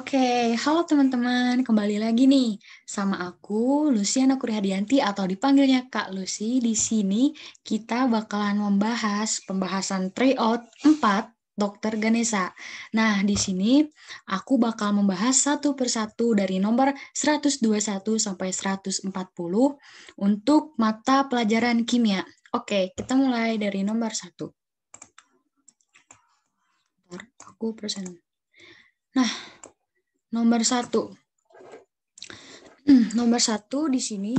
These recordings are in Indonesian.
Oke, okay. halo teman-teman. Kembali lagi nih sama aku Luciana Kurihadianti atau dipanggilnya Kak Lucy. Di sini kita bakalan membahas pembahasan tryout 4 Dokter Ganesa. Nah, di sini aku bakal membahas satu persatu dari nomor 121 sampai 140 untuk mata pelajaran kimia. Oke, okay, kita mulai dari nomor 1. aku persen. Nah, Nomor satu. Nomor satu di sini.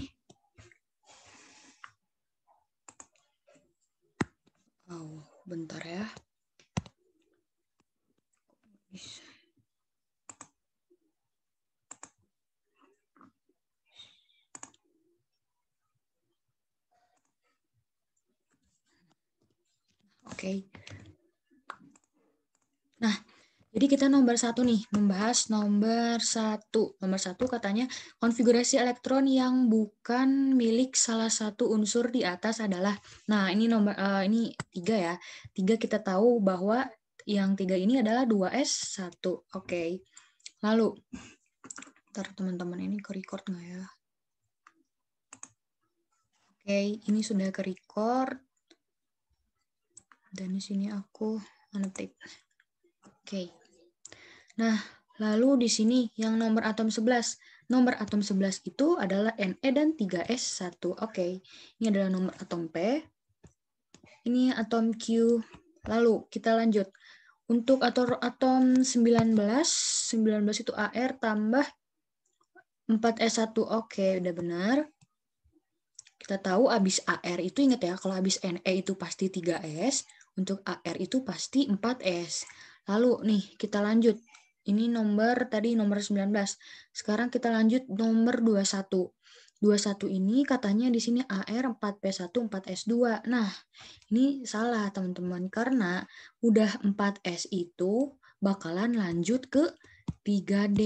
Oh, bentar ya. Oke. Okay. Nah, jadi kita nomor satu nih, membahas nomor satu. Nomor satu katanya konfigurasi elektron yang bukan milik salah satu unsur di atas adalah. Nah ini nomor uh, ini tiga ya. Tiga kita tahu bahwa yang tiga ini adalah 2S1. Oke. Okay. Lalu, ntar teman-teman ini ke record nggak ya? Oke, okay, ini sudah ke record. Dan di sini aku menetik. Oke. Okay. Nah, lalu di sini yang nomor atom 11. Nomor atom 11 itu adalah Ne dan 3S1. Oke, okay. ini adalah nomor atom P. Ini atom Q. Lalu kita lanjut. Untuk atom, atom 19, 19 itu AR tambah 4S1. Oke, okay, udah benar. Kita tahu abis AR itu ingat ya, kalau abis NE itu pasti 3S, untuk AR itu pasti 4S. Lalu nih, kita lanjut. Ini nomor tadi nomor 19. Sekarang kita lanjut nomor 21. 21 ini katanya di sini AR 4P1 4S2. Nah, ini salah teman-teman karena udah 4S itu bakalan lanjut ke 3D.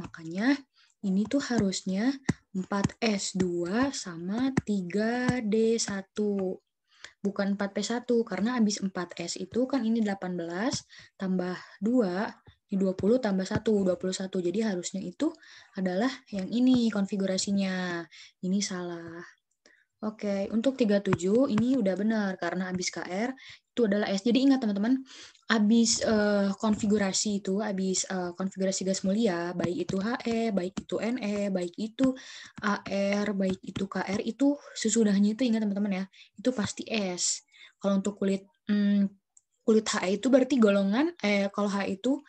Makanya ini tuh harusnya 4S2 sama 3D1. Bukan 4P1 karena habis 4S itu kan ini 18 tambah 2 ini 20 tambah 1, 21. Jadi harusnya itu adalah yang ini konfigurasinya. Ini salah. Oke, untuk 37 ini udah benar karena abis KR itu adalah S. Jadi ingat teman-teman, abis uh, eh, konfigurasi itu, habis uh, konfigurasi gas mulia, baik itu HE, baik itu NE, baik itu AR, baik itu KR, itu sesudahnya itu ingat teman-teman ya, itu pasti S. Kalau untuk kulit hmm, kulit HE itu berarti golongan, eh kalau HE itu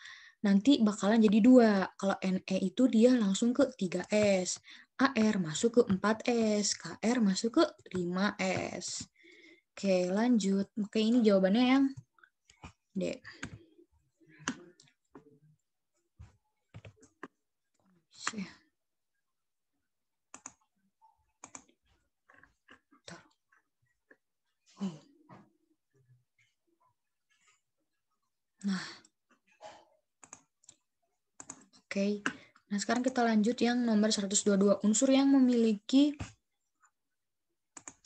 nanti bakalan jadi dua. Kalau NE itu dia langsung ke 3S, AR masuk ke 4S, KR masuk ke 5S. Oke, lanjut. Oke, ini jawabannya yang D. Oh. Nah, Oke. Nah, sekarang kita lanjut yang nomor 122 unsur yang memiliki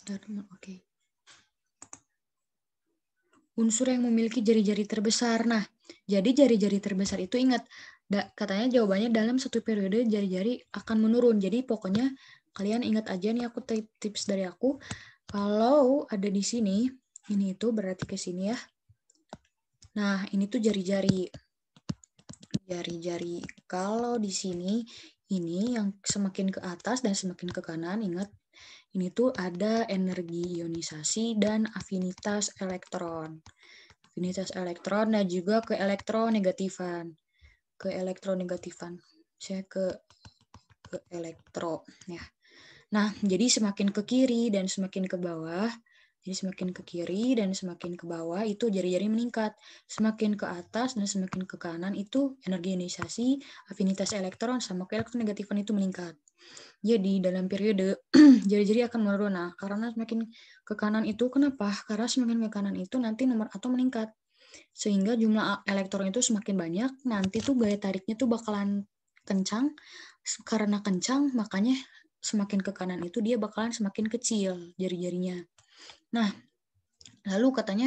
oke. Okay. Unsur yang memiliki jari-jari terbesar. Nah, jadi jari-jari terbesar itu ingat da, katanya jawabannya dalam satu periode jari-jari akan menurun. Jadi pokoknya kalian ingat aja nih aku tips dari aku. Kalau ada di sini, ini itu berarti ke sini ya. Nah, ini tuh jari-jari jari-jari. Kalau di sini ini yang semakin ke atas dan semakin ke kanan, ingat ini tuh ada energi ionisasi dan afinitas elektron. Afinitas elektron dan juga ke elektronegatifan. Ke elektronegatifan. Saya ke ke elektro ya. Nah, jadi semakin ke kiri dan semakin ke bawah, jadi semakin ke kiri dan semakin ke bawah itu jari-jari meningkat. Semakin ke atas dan semakin ke kanan itu energi ionisasi, afinitas elektron sama elektron negatifan itu meningkat. Jadi dalam periode jari-jari akan menurun. Nah, karena semakin ke kanan itu kenapa? Karena semakin ke kanan itu nanti nomor atom meningkat. Sehingga jumlah elektron itu semakin banyak, nanti tuh gaya tariknya tuh bakalan kencang. Karena kencang, makanya semakin ke kanan itu dia bakalan semakin kecil jari-jarinya. Nah, lalu katanya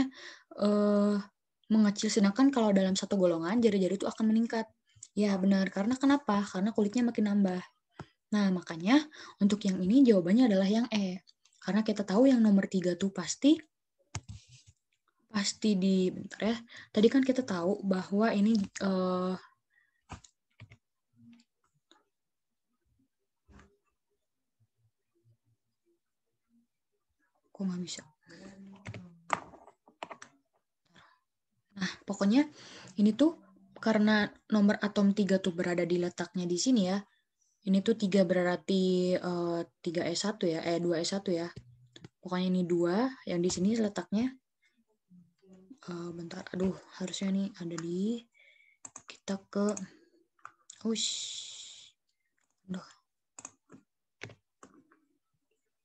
eh, mengecil sedangkan kalau dalam satu golongan jari-jari itu akan meningkat. Ya benar, karena kenapa? Karena kulitnya makin nambah. Nah, makanya untuk yang ini jawabannya adalah yang E. Karena kita tahu yang nomor tiga tuh pasti pasti di bentar ya. Tadi kan kita tahu bahwa ini uh, kok nggak bisa Nah, pokoknya ini tuh karena nomor atom 3 tuh berada di letaknya di sini ya. Ini tuh 3 berarti uh, eh, 3S1 ya, eh 2S1 ya. Pokoknya ini 2, yang di sini letaknya. Uh, bentar, aduh harusnya ini ada di, kita ke, ush, aduh.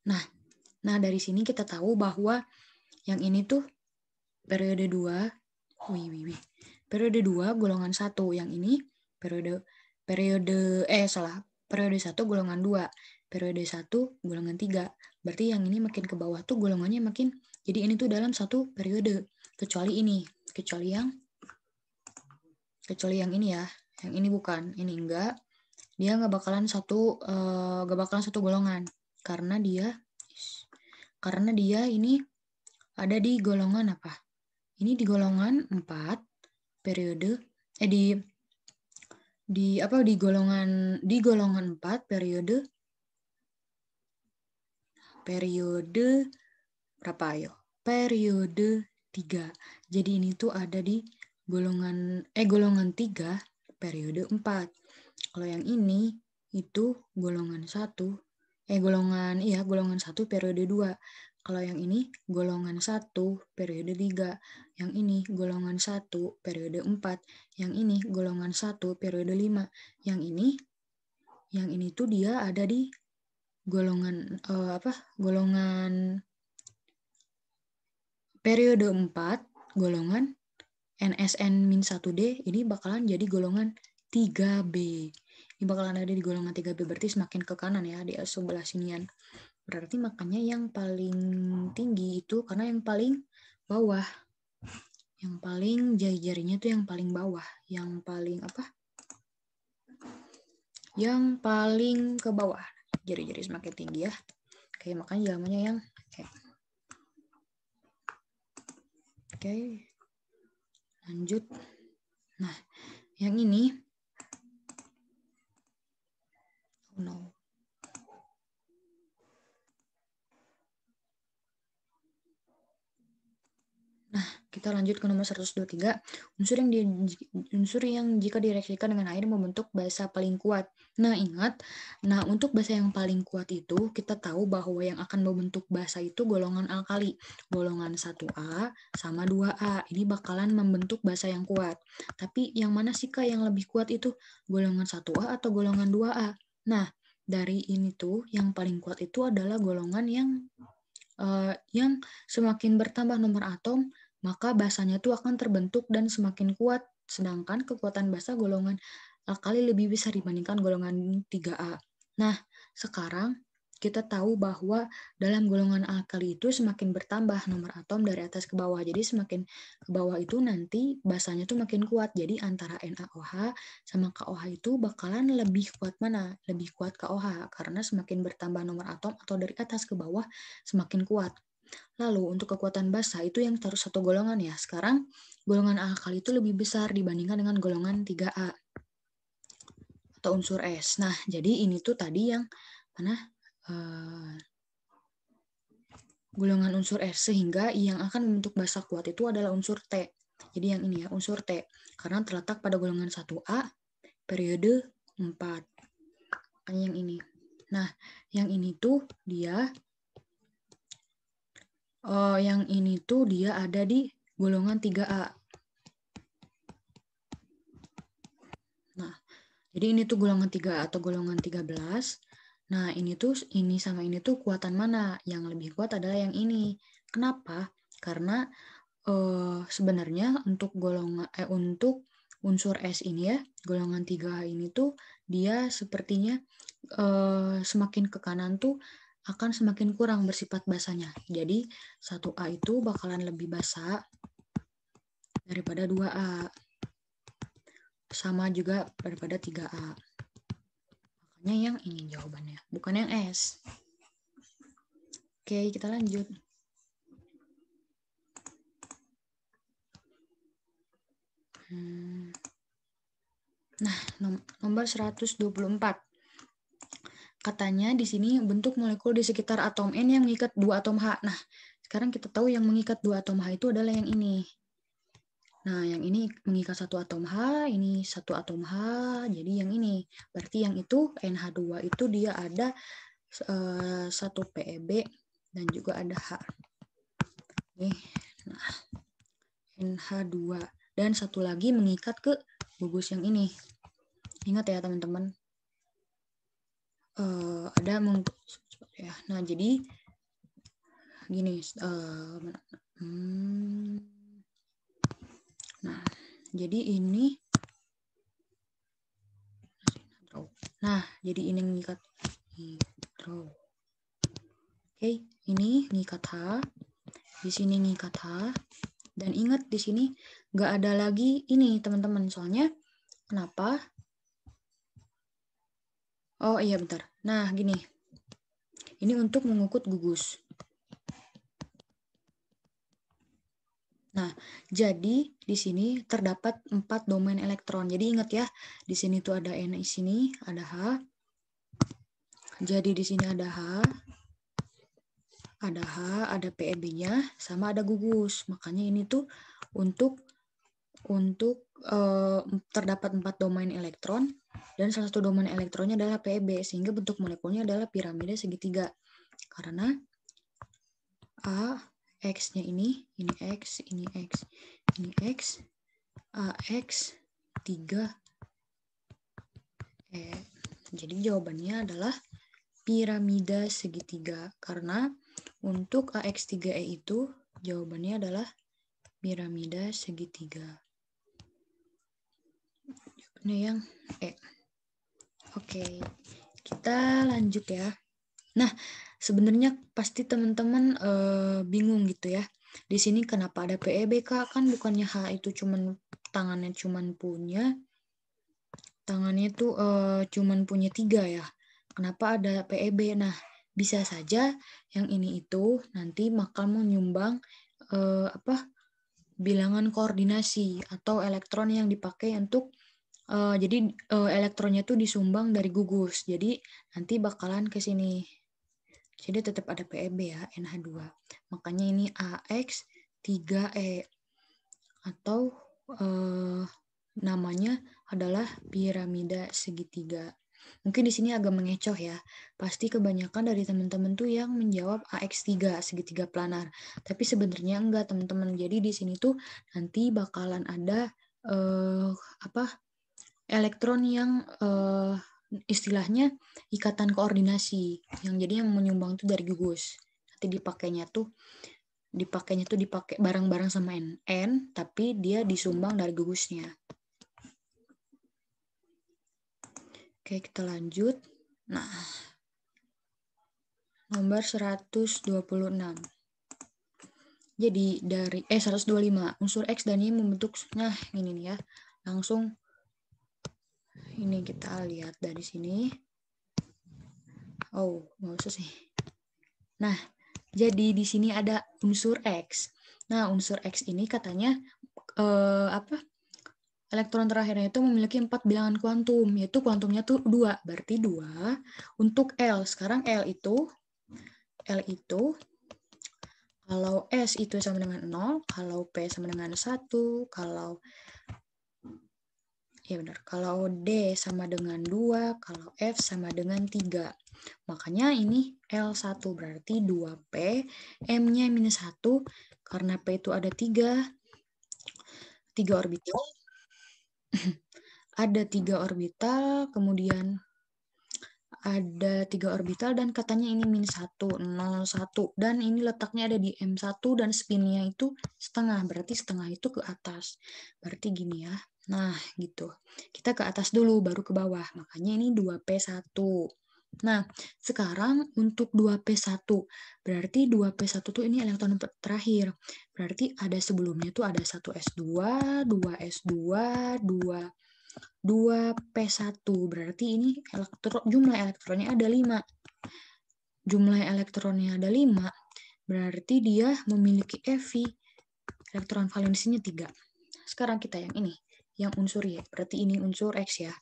Nah, nah dari sini kita tahu bahwa yang ini tuh periode 2 Wih, wih, wih. Periode 2 golongan 1 yang ini periode periode eh salah, periode 1 golongan 2, periode 1 golongan 3. Berarti yang ini makin ke bawah tuh golongannya makin jadi ini tuh dalam satu periode kecuali ini, kecuali yang kecuali yang ini ya. Yang ini bukan, ini enggak. Dia nggak bakalan satu eh, nggak uh, bakalan satu golongan karena dia karena dia ini ada di golongan apa? Ini di golongan 4 periode eh di di apa di golongan di golongan 4 periode periode berapa ayo? Periode 3. Jadi ini tuh ada di golongan eh golongan 3 periode 4. Kalau yang ini itu golongan 1 eh golongan iya golongan 1 periode 2. Kalau yang ini golongan 1 periode 3, yang ini golongan 1 periode 4, yang ini golongan 1 periode 5, yang ini yang ini tuh dia ada di golongan uh, apa? golongan periode 4 golongan NSN-1D min ini bakalan jadi golongan 3B. Ini bakalan ada di golongan 3B berarti semakin ke kanan ya di sebelah sinian. Berarti makanya yang paling tinggi itu karena yang paling bawah. Yang paling jari-jarinya tuh yang paling bawah, yang paling apa? Yang paling ke bawah. Jari-jari semakin tinggi ya. Oke, makan jalannya yang okay. Oke. Lanjut. Nah, yang ini. Oh no. Kita lanjut ke nomor 123, unsur yang di, unsur yang jika direaksikan dengan air membentuk bahasa paling kuat. Nah, ingat, nah untuk bahasa yang paling kuat itu kita tahu bahwa yang akan membentuk bahasa itu golongan alkali. Golongan 1A sama 2A. Ini bakalan membentuk bahasa yang kuat. Tapi yang mana sih Kak yang lebih kuat itu? Golongan 1A atau golongan 2A? Nah, dari ini tuh yang paling kuat itu adalah golongan yang uh, yang semakin bertambah nomor atom maka bahasanya itu akan terbentuk dan semakin kuat. Sedangkan kekuatan bahasa golongan alkali lebih besar dibandingkan golongan 3A. Nah, sekarang kita tahu bahwa dalam golongan alkali itu semakin bertambah nomor atom dari atas ke bawah. Jadi semakin ke bawah itu nanti bahasanya tuh makin kuat. Jadi antara NaOH sama KOH itu bakalan lebih kuat mana? Lebih kuat KOH karena semakin bertambah nomor atom atau dari atas ke bawah semakin kuat. Lalu untuk kekuatan basa itu yang terus satu golongan ya. Sekarang golongan alkali itu lebih besar dibandingkan dengan golongan 3A atau unsur S. Nah, jadi ini tuh tadi yang mana uh, golongan unsur S sehingga yang akan membentuk basa kuat itu adalah unsur T. Jadi yang ini ya, unsur T karena terletak pada golongan 1A periode 4. Yang ini. Nah, yang ini tuh dia uh, yang ini tuh dia ada di golongan 3A. Nah, jadi ini tuh golongan 3 a atau golongan 13. Nah, ini tuh ini sama ini tuh kuatan mana? Yang lebih kuat adalah yang ini. Kenapa? Karena eh, sebenarnya untuk golongan eh untuk unsur S ini ya, golongan 3 a ini tuh dia sepertinya eh, semakin ke kanan tuh akan semakin kurang bersifat basahnya. Jadi 1A itu bakalan lebih basah daripada 2A. Sama juga daripada 3A. Makanya yang ingin jawabannya, bukan yang S. Oke, kita lanjut. Hmm. Nah, nomor 124. Katanya di sini bentuk molekul di sekitar atom N yang mengikat dua atom H. Nah, sekarang kita tahu yang mengikat dua atom H itu adalah yang ini. Nah, yang ini mengikat satu atom H, ini satu atom H, jadi yang ini. Berarti yang itu NH2 itu dia ada uh, satu PEB dan juga ada H. Nih, nah NH2 dan satu lagi mengikat ke gugus yang ini. Ingat ya teman-teman uh, ada meng ya. Nah, jadi gini uh, hmm, Nah, jadi ini Nah, jadi ini ngikat hidro. Oke, ini ngikat H. Di sini ngikat H. Dan ingat di sini nggak ada lagi ini teman-teman. Soalnya kenapa? Oh iya bentar. Nah gini, ini untuk mengukut gugus. Nah, jadi di sini terdapat empat domain elektron. Jadi ingat ya, di sini tuh ada N di sini, ada H. Jadi di sini ada H, ada H, ada PEB-nya, sama ada gugus. Makanya ini tuh untuk untuk e, terdapat empat domain elektron dan salah satu domain elektronnya adalah PEB, sehingga bentuk molekulnya adalah piramida segitiga. Karena A, X-nya ini, ini X, ini X, ini X, A, X, 3, E. Jadi jawabannya adalah piramida segitiga karena untuk AX3E itu jawabannya adalah piramida segitiga. Ini nah, yang eh. Oke, okay. kita lanjut ya. Nah, sebenarnya pasti teman-teman uh, bingung gitu ya. Di sini kenapa ada PEBK? Kan bukannya H itu cuman tangannya cuman punya tangannya tuh eh, uh, cuman punya tiga ya. Kenapa ada PEB? Nah, bisa saja yang ini itu nanti bakal menyumbang uh, eh, apa? bilangan koordinasi atau elektron yang dipakai untuk uh, jadi uh, elektronnya tuh disumbang dari gugus. Jadi nanti bakalan ke sini. Jadi tetap ada PEB ya, NH2. Makanya ini AX3E atau uh, namanya adalah piramida segitiga. Mungkin di sini agak mengecoh ya. Pasti kebanyakan dari teman-teman tuh yang menjawab AX3 segitiga planar. Tapi sebenarnya enggak teman-teman. Jadi di sini tuh nanti bakalan ada uh, apa elektron yang uh, istilahnya ikatan koordinasi yang jadi yang menyumbang itu dari gugus nanti dipakainya tuh dipakainya tuh dipakai barang-barang sama N, N tapi dia disumbang dari gugusnya oke kita lanjut nah nomor 126 jadi dari eh 125 unsur X dan Y membentuknya ini nih ya langsung ini kita lihat dari sini oh nggak usah sih nah jadi di sini ada unsur x nah unsur x ini katanya eh, apa elektron terakhirnya itu memiliki empat bilangan kuantum, yaitu kuantumnya tuh dua, berarti dua untuk L. Sekarang L itu, L itu, kalau S itu sama dengan nol. kalau P sama dengan satu. kalau Ya benar. Kalau D sama dengan 2, kalau F sama dengan 3. Makanya ini L1 berarti 2P, M-nya minus 1, karena P itu ada 3, 3 orbital. ada 3 orbital, kemudian ada 3 orbital dan katanya ini minus 1, 0, 1. Dan ini letaknya ada di M1 dan spinnya itu setengah, berarti setengah itu ke atas. Berarti gini ya. Nah, gitu. Kita ke atas dulu, baru ke bawah. Makanya ini 2P1. Nah, sekarang untuk 2P1, berarti 2P1 tuh ini elektron terakhir. Berarti ada sebelumnya tuh ada 1S2, 2S2, 2, 2P1. Berarti ini elektron, jumlah elektronnya ada 5. Jumlah elektronnya ada 5, berarti dia memiliki EV. Elektron valensinya 3. Sekarang kita yang ini yang unsur Y. Ya, berarti ini unsur X ya.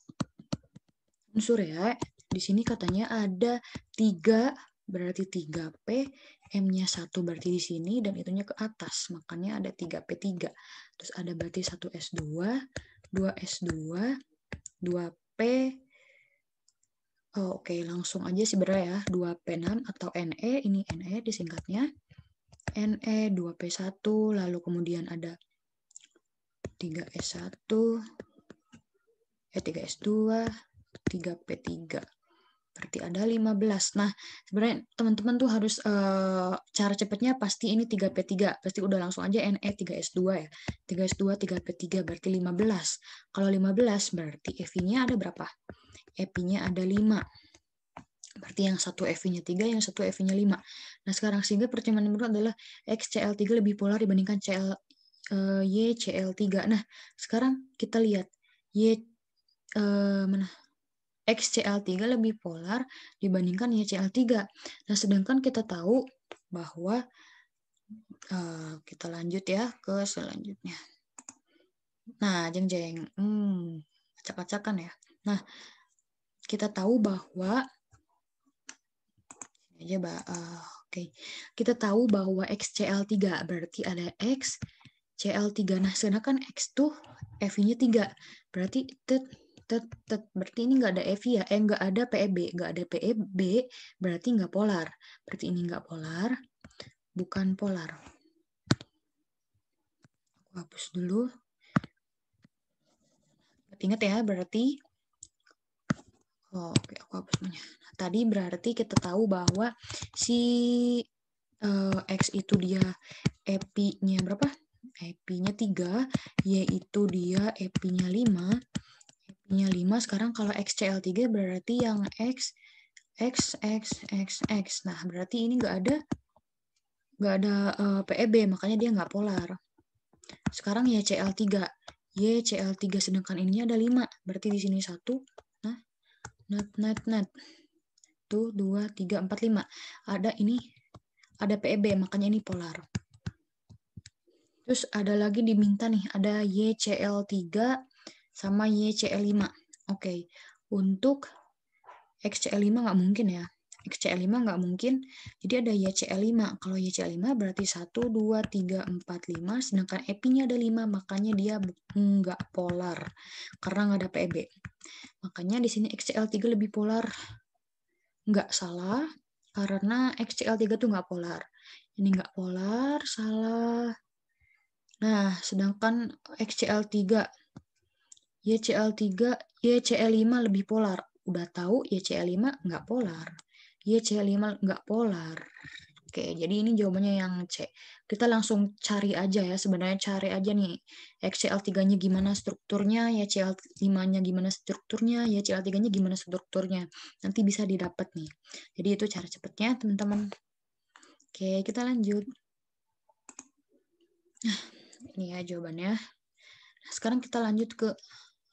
Unsur ya, di sini katanya ada 3, berarti 3P, M-nya 1 berarti di sini, dan itunya ke atas. Makanya ada 3P3. Terus ada berarti 1S2, 2S2, 2P, Oh, Oke, okay. langsung aja sebenarnya ya. 2P6 atau NE, ini NE disingkatnya. NE 2P1, lalu kemudian ada 3S1, eh 3S2, 3P3. Berarti ada 15. Nah, sebenarnya teman-teman tuh harus uh, cara cepatnya pasti ini 3P3. Pasti udah langsung aja NE 3S2 ya. 3S2, 3P3 berarti 15. Kalau 15 berarti EV-nya ada berapa? EV-nya ada 5. Berarti yang satu EV-nya 3, yang satu EV-nya 5. Nah, sekarang sehingga pertimbangan menurut adalah XCl3 lebih polar dibandingkan CL, uh, eh, YCl3. Nah, sekarang kita lihat Y uh, mana? XCl3 lebih polar dibandingkan YCl3. Nah, sedangkan kita tahu bahwa uh, kita lanjut ya ke selanjutnya. Nah, jeng-jeng. Hmm, acak-acakan ya. Nah, kita tahu bahwa aja, Uh, Oke. Okay. Kita tahu bahwa XCl3 berarti ada X CL3. Nah, sedangkan x tuh, FI-nya 3. Berarti tet, tet, tet. Berarti ini nggak ada FI ya? Eh, nggak ada PEB. Nggak ada PEB, berarti nggak polar. Berarti ini nggak polar, bukan polar. Aku hapus dulu. Ingat ya, berarti... Oh, oke, aku hapus punya. Nah, tadi berarti kita tahu bahwa si uh, X itu dia epinya berapa? IP-nya 3, yaitu dia IP-nya 5. IP-nya 5, sekarang kalau XCL3 berarti yang X, X, X, X, X. Nah, berarti ini nggak ada nggak ada uh, eh, PEB, makanya dia nggak polar. Sekarang ya cl 3 YCL3 sedangkan ininya ada 5. Berarti di sini 1. Nah, net net net. 1, 2, 3, 4, 5. Ada ini, ada PEB, makanya ini polar. Terus ada lagi diminta nih, ada YCl3 sama YCl5. Oke, okay. untuk XCl5 nggak mungkin ya. XCl5 nggak mungkin, jadi ada YCl5. Kalau YCl5 berarti 1, 2, 3, 4, 5, sedangkan EP-nya ada 5, makanya dia nggak polar, karena nggak ada PEB. E makanya di sini XCl3 lebih polar. Nggak salah, karena XCl3 tuh nggak polar. Ini nggak polar, salah Nah, sedangkan XCL3, YCL3, YCL5 lebih polar. Udah tahu YCL5 nggak polar. YCL5 nggak polar. Oke, jadi ini jawabannya yang C. Kita langsung cari aja ya, sebenarnya cari aja nih. XCL3-nya gimana strukturnya, YCL5-nya gimana strukturnya, YCL3-nya gimana strukturnya. Nanti bisa didapat nih. Jadi itu cara cepatnya, teman-teman. Oke, kita lanjut. Nah, nih ya jawabannya. Nah, sekarang kita lanjut ke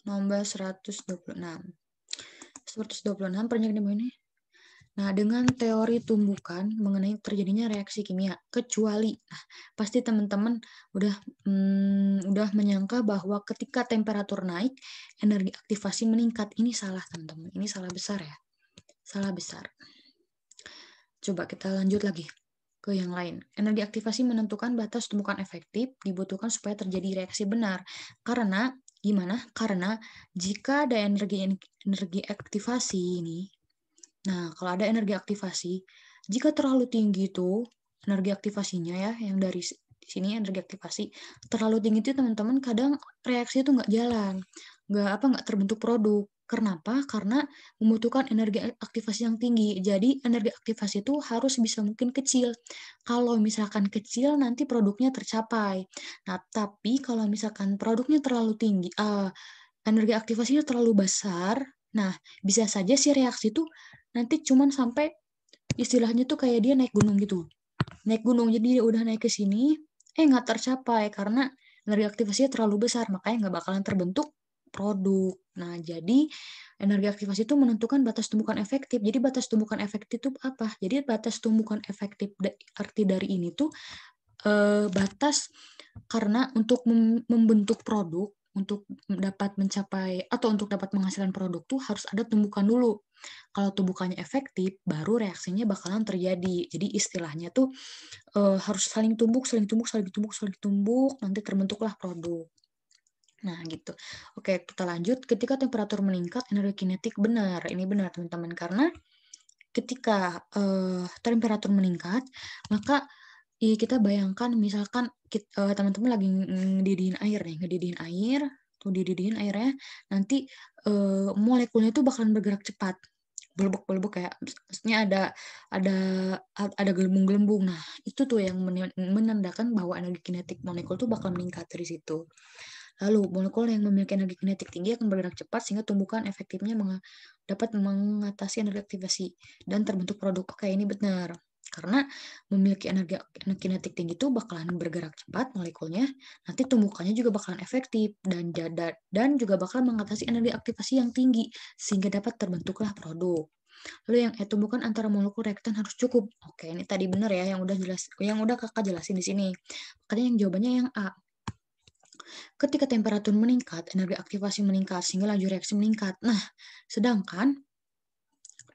nomor 126. 126 pernyataan demo ini. Nah, dengan teori tumbukan mengenai terjadinya reaksi kimia, kecuali nah, pasti teman-teman udah hmm, udah menyangka bahwa ketika temperatur naik, energi aktivasi meningkat. Ini salah, teman-teman. Ini salah besar ya. Salah besar. Coba kita lanjut lagi ke yang lain. Energi aktivasi menentukan batas temukan efektif dibutuhkan supaya terjadi reaksi benar. Karena gimana? Karena jika ada energi energi aktivasi ini, nah kalau ada energi aktivasi, jika terlalu tinggi itu energi aktivasinya ya yang dari sini energi aktivasi terlalu tinggi itu teman-teman kadang reaksi itu nggak jalan, nggak apa nggak terbentuk produk Kenapa? Karena membutuhkan energi aktivasi yang tinggi. Jadi energi aktivasi itu harus bisa mungkin kecil. Kalau misalkan kecil nanti produknya tercapai. Nah, tapi kalau misalkan produknya terlalu tinggi, uh, energi aktivasinya terlalu besar, nah bisa saja si reaksi itu nanti cuman sampai istilahnya tuh kayak dia naik gunung gitu. Naik gunung jadi dia udah naik ke sini, eh nggak tercapai karena energi aktivasinya terlalu besar, makanya nggak bakalan terbentuk produk Nah, jadi energi aktivasi itu menentukan batas tumbukan efektif. Jadi batas tumbukan efektif itu apa? Jadi batas tumbukan efektif arti dari ini tuh eh, batas karena untuk membentuk produk untuk dapat mencapai atau untuk dapat menghasilkan produk tuh harus ada tumbukan dulu. Kalau tumbukannya efektif, baru reaksinya bakalan terjadi. Jadi istilahnya tuh e, harus saling tumbuk, saling tumbuk, saling tumbuk, saling tumbuk, nanti terbentuklah produk. Nah, gitu. Oke, kita lanjut. Ketika temperatur meningkat, energi kinetik benar. Ini benar, teman-teman. Karena ketika uh, temperatur meningkat, maka ya, kita bayangkan misalkan eh, teman-teman uh, lagi ngedidihin air nih, ngedidihin air, tuh dididihin airnya, nanti uh, molekulnya itu bakalan bergerak cepat gelembung-gelembung kayak maksudnya ada ada ada gelembung-gelembung. Nah, itu tuh yang menandakan bahwa energi kinetik molekul tuh bakal meningkat dari situ. Lalu, molekul yang memiliki energi kinetik tinggi akan bergerak cepat sehingga tumbukan efektifnya meng dapat mengatasi energi aktivasi dan terbentuk produk. Oke, ini benar. Karena memiliki energi kinetik tinggi itu bakalan bergerak cepat molekulnya, nanti tumbukannya juga bakalan efektif dan jada, dan juga bakalan mengatasi energi aktivasi yang tinggi sehingga dapat terbentuklah produk. Lalu yang E tumbukan antara molekul reaktan harus cukup. Oke, ini tadi benar ya yang udah jelas yang udah Kakak jelasin di sini. Makanya yang jawabannya yang A. Ketika temperatur meningkat, energi aktivasi meningkat, sehingga laju reaksi meningkat. Nah, sedangkan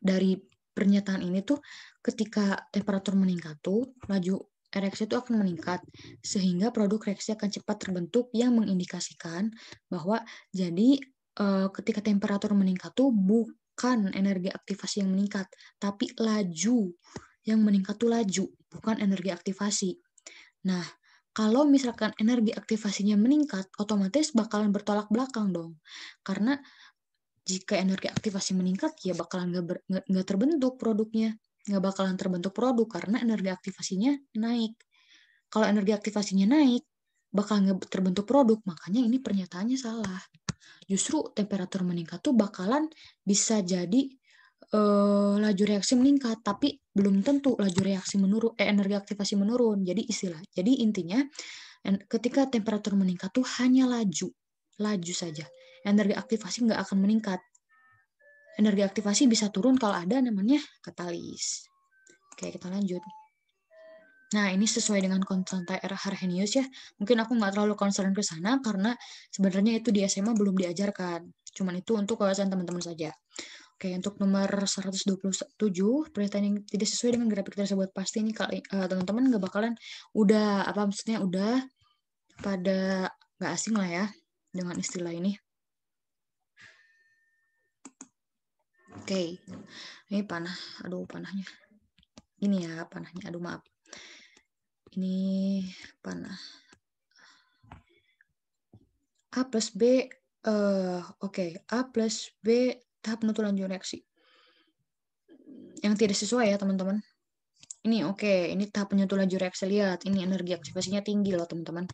dari pernyataan ini tuh ketika temperatur meningkat tuh laju reaksi itu akan meningkat sehingga produk reaksi akan cepat terbentuk yang mengindikasikan bahwa jadi eh, ketika temperatur meningkat tuh bukan energi aktivasi yang meningkat tapi laju yang meningkat tuh laju bukan energi aktivasi. Nah, kalau misalkan energi aktivasinya meningkat, otomatis bakalan bertolak belakang dong. Karena jika energi aktivasi meningkat, ya bakalan nggak ber, terbentuk produknya. Nggak bakalan terbentuk produk karena energi aktivasinya naik. Kalau energi aktivasinya naik, bakal nggak terbentuk produk. Makanya ini pernyataannya salah. Justru temperatur meningkat tuh bakalan bisa jadi uh, laju reaksi meningkat, tapi belum tentu laju reaksi menurun, eh, energi aktivasi menurun. Jadi istilah, jadi intinya ketika temperatur meningkat tuh hanya laju, laju saja. Energi aktivasi nggak akan meningkat. Energi aktivasi bisa turun kalau ada namanya katalis. Oke, kita lanjut. Nah, ini sesuai dengan konstanta era Harhenius ya. Mungkin aku nggak terlalu concern ke sana karena sebenarnya itu di SMA belum diajarkan. Cuman itu untuk kawasan teman-teman saja. Oke, untuk nomor 127, pernyataan yang tidak sesuai dengan grafik tersebut pasti ini uh, teman-teman nggak bakalan udah apa maksudnya udah pada nggak asing lah ya dengan istilah ini. Oke, ini panah, aduh panahnya, ini ya panahnya, aduh maaf, ini panah a plus b, uh, oke okay. a plus b tahap penuturan reaksi yang tidak sesuai ya teman-teman ini oke okay, ini tahap penyutul laju reaksi lihat ini energi aktivasinya tinggi loh teman-teman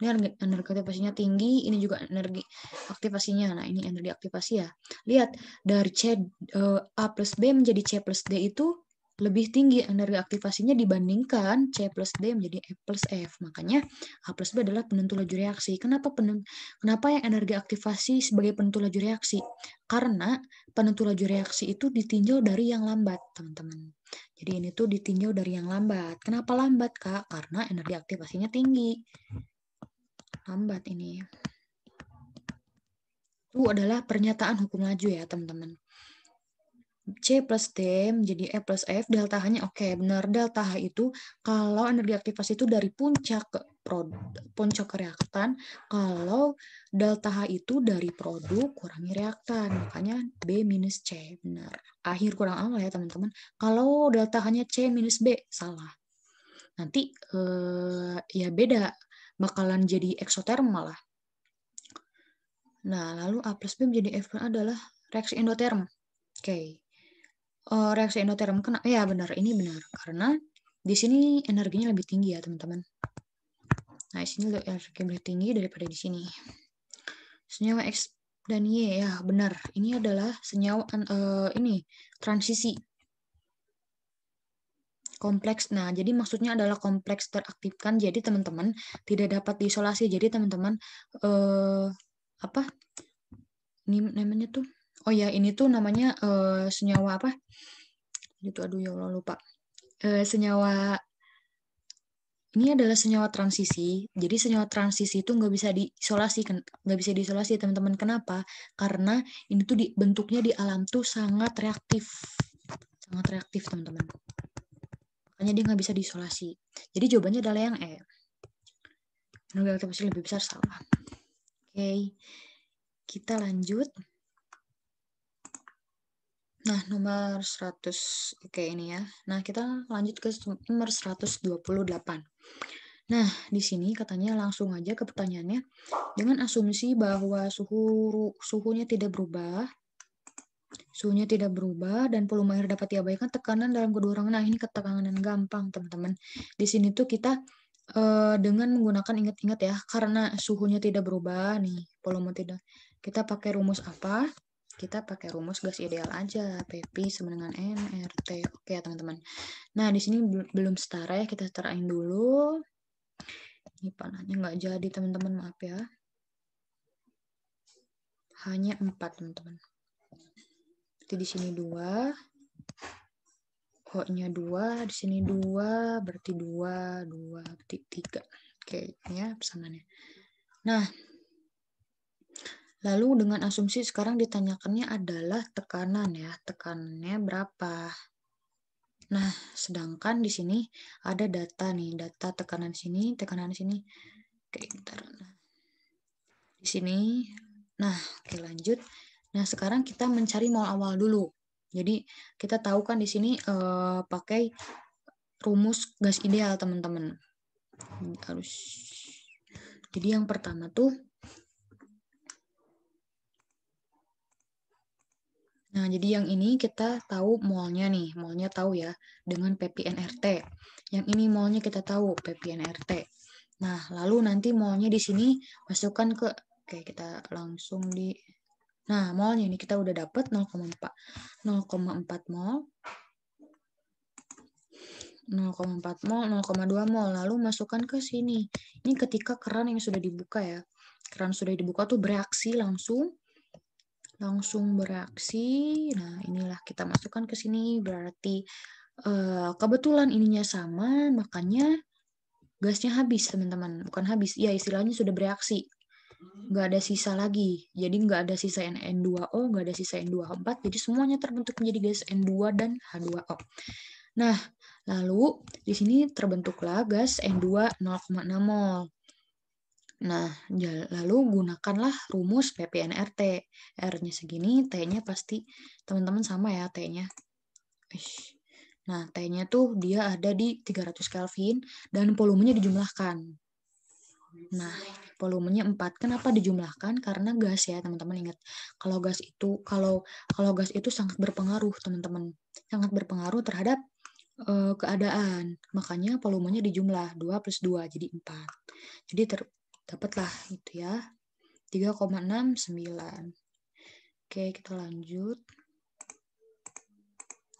ini energi, energi aktivasinya tinggi ini juga energi aktivasinya nah ini energi aktivasi ya lihat dari c uh, a plus b menjadi c plus d itu lebih tinggi energi aktivasinya dibandingkan C plus D menjadi E plus F. Makanya A plus B adalah penentu laju reaksi. Kenapa penentu, kenapa yang energi aktivasi sebagai penentu laju reaksi? Karena penentu laju reaksi itu ditinjau dari yang lambat, teman-teman. Jadi ini tuh ditinjau dari yang lambat. Kenapa lambat, Kak? Karena energi aktivasinya tinggi. Lambat ini. Itu adalah pernyataan hukum laju ya, teman-teman. C plus D menjadi E plus F, delta H-nya oke, okay, benar. Delta H itu kalau energi aktivasi itu dari puncak ke puncak ke reaktan, kalau delta H itu dari produk kurangi reaktan, makanya B minus C, benar. Akhir kurang awal ya teman-teman. Kalau delta H-nya C minus B, salah. Nanti eh, ya beda, bakalan jadi eksoterm malah. Nah, lalu A plus B menjadi F adalah reaksi endoterm. Oke. Okay uh, reaksi endoterm kena ya benar ini benar karena di sini energinya lebih tinggi ya teman-teman nah di sini energi lebih tinggi daripada di sini senyawa X dan Y ya benar ini adalah senyawa uh, eh, ini transisi kompleks. Nah, jadi maksudnya adalah kompleks teraktifkan. Jadi teman-teman tidak dapat diisolasi. Jadi teman-teman eh, apa? Ini namanya tuh oh ya ini tuh namanya uh, senyawa apa Itu aduh ya Allah lupa uh, senyawa ini adalah senyawa transisi. Jadi senyawa transisi itu nggak bisa diisolasi, nggak bisa diisolasi teman-teman. Kenapa? Karena ini tuh bentuknya di alam tuh sangat reaktif, sangat reaktif teman-teman. Makanya dia nggak bisa diisolasi. Jadi jawabannya adalah yang E. Nugel pasti lebih besar salah. Oke, okay. kita lanjut. Nah, nomor 100. Oke, ini ya. Nah, kita lanjut ke nomor 128. Nah, di sini katanya langsung aja ke pertanyaannya. Dengan asumsi bahwa suhu suhunya tidak berubah, suhunya tidak berubah dan volume air dapat diabaikan tekanan dalam kedua orang. Nah, ini ketekanan gampang, teman-teman. Di sini tuh kita uh, dengan menggunakan ingat-ingat ya, karena suhunya tidak berubah nih, volume tidak. Kita pakai rumus apa? kita pakai rumus gas ideal aja PP sama dengan nRT oke ya teman-teman nah di sini belum setara ya kita setarain dulu ini panahnya nggak jadi teman-teman maaf ya hanya 4 teman-teman jadi di sini 2 Koknya dua 2, di sini 2, berarti dua dua berarti tiga Oke, ya pesanannya. Nah, Lalu dengan asumsi sekarang ditanyakannya adalah tekanan ya, tekanannya berapa. Nah, sedangkan di sini ada data nih, data tekanan sini, tekanan sini. Oke, bentar. Di sini, nah oke lanjut. Nah, sekarang kita mencari mol awal dulu. Jadi, kita tahu kan di sini eh, pakai rumus gas ideal, teman-teman. Harus. Jadi, yang pertama tuh Nah, jadi yang ini kita tahu molnya nih, molnya tahu ya dengan PPNRT. Yang ini molnya kita tahu PPNRT. Nah, lalu nanti molnya di sini masukkan ke Oke, kita langsung di Nah, molnya ini kita udah dapat 0,4 0,4 mol. 0,4 mol, 0,2 mol. Lalu masukkan ke sini. Ini ketika keran yang sudah dibuka ya. Keran sudah dibuka tuh bereaksi langsung langsung bereaksi. Nah, inilah kita masukkan ke sini berarti uh, kebetulan ininya sama, makanya gasnya habis, teman-teman. Bukan habis, ya istilahnya sudah bereaksi. Nggak ada sisa lagi. Jadi nggak ada sisa N2O, nggak ada sisa n 2 4 Jadi semuanya terbentuk menjadi gas N2 dan H2O. Nah, lalu di sini terbentuklah gas N2 0,6 mol. Nah, lalu gunakanlah rumus PPNRT. R-nya segini, T-nya pasti teman-teman sama ya T-nya. Nah, T-nya tuh dia ada di 300 Kelvin dan volumenya dijumlahkan. Nah, volumenya 4. Kenapa dijumlahkan? Karena gas ya, teman-teman ingat. Kalau gas itu kalau kalau gas itu sangat berpengaruh, teman-teman. Sangat berpengaruh terhadap eh, keadaan. Makanya volumenya dijumlah 2 plus 2 jadi 4. Jadi ter, dapatlah itu ya 3,69 oke kita lanjut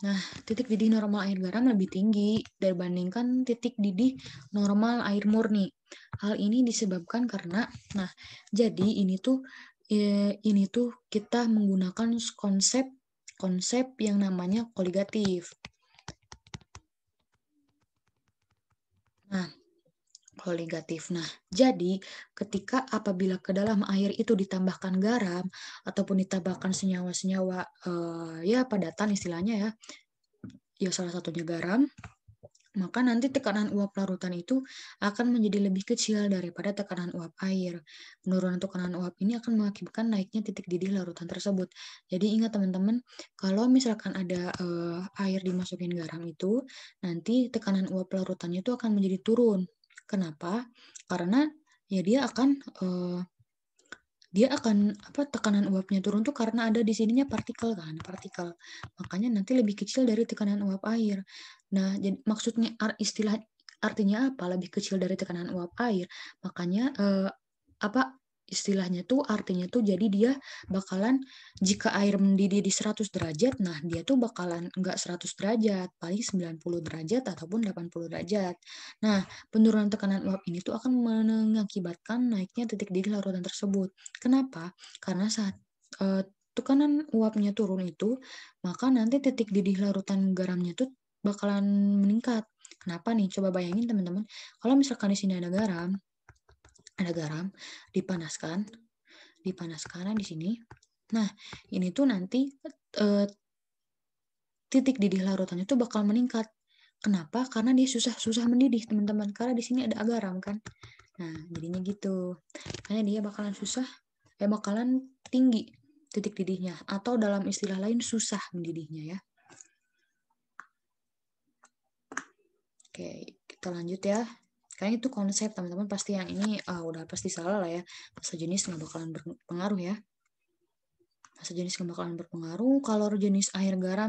Nah, titik didih normal air garam lebih tinggi dibandingkan titik didih normal air murni. Hal ini disebabkan karena, nah, jadi ini tuh eh, ini tuh kita menggunakan konsep konsep yang namanya koligatif. negatif Nah, jadi ketika apabila ke dalam air itu ditambahkan garam ataupun ditambahkan senyawa-senyawa uh, ya padatan istilahnya ya, ya salah satunya garam, maka nanti tekanan uap larutan itu akan menjadi lebih kecil daripada tekanan uap air. Penurunan tekanan uap ini akan mengakibatkan naiknya titik didih larutan tersebut. Jadi ingat teman-teman, kalau misalkan ada uh, air dimasukin garam itu, nanti tekanan uap larutannya itu akan menjadi turun. Kenapa? Karena ya dia akan uh, dia akan apa tekanan uapnya turun tuh karena ada di sininya partikel kan partikel makanya nanti lebih kecil dari tekanan uap air nah jadi maksudnya istilah artinya apa lebih kecil dari tekanan uap air makanya uh, apa istilahnya tuh artinya tuh jadi dia bakalan jika air mendidih di 100 derajat nah dia tuh bakalan enggak 100 derajat paling 90 derajat ataupun 80 derajat nah penurunan tekanan uap ini tuh akan mengakibatkan naiknya titik didih larutan tersebut kenapa karena saat e, tekanan uapnya turun itu maka nanti titik didih larutan garamnya tuh bakalan meningkat kenapa nih coba bayangin teman-teman kalau misalkan di sini ada garam ada garam dipanaskan dipanaskan di sini nah ini tuh nanti eh, titik didih larutannya tuh bakal meningkat kenapa karena dia susah susah mendidih teman-teman karena di sini ada garam kan nah jadinya gitu Karena dia bakalan susah eh bakalan tinggi titik didihnya atau dalam istilah lain susah mendidihnya ya Oke, kita lanjut ya karena itu konsep teman-teman pasti yang ini uh, udah pasti salah lah ya bahasa jenis nggak bakalan berpengaruh ya bahasa jenis nggak bakalan berpengaruh kalau jenis air garam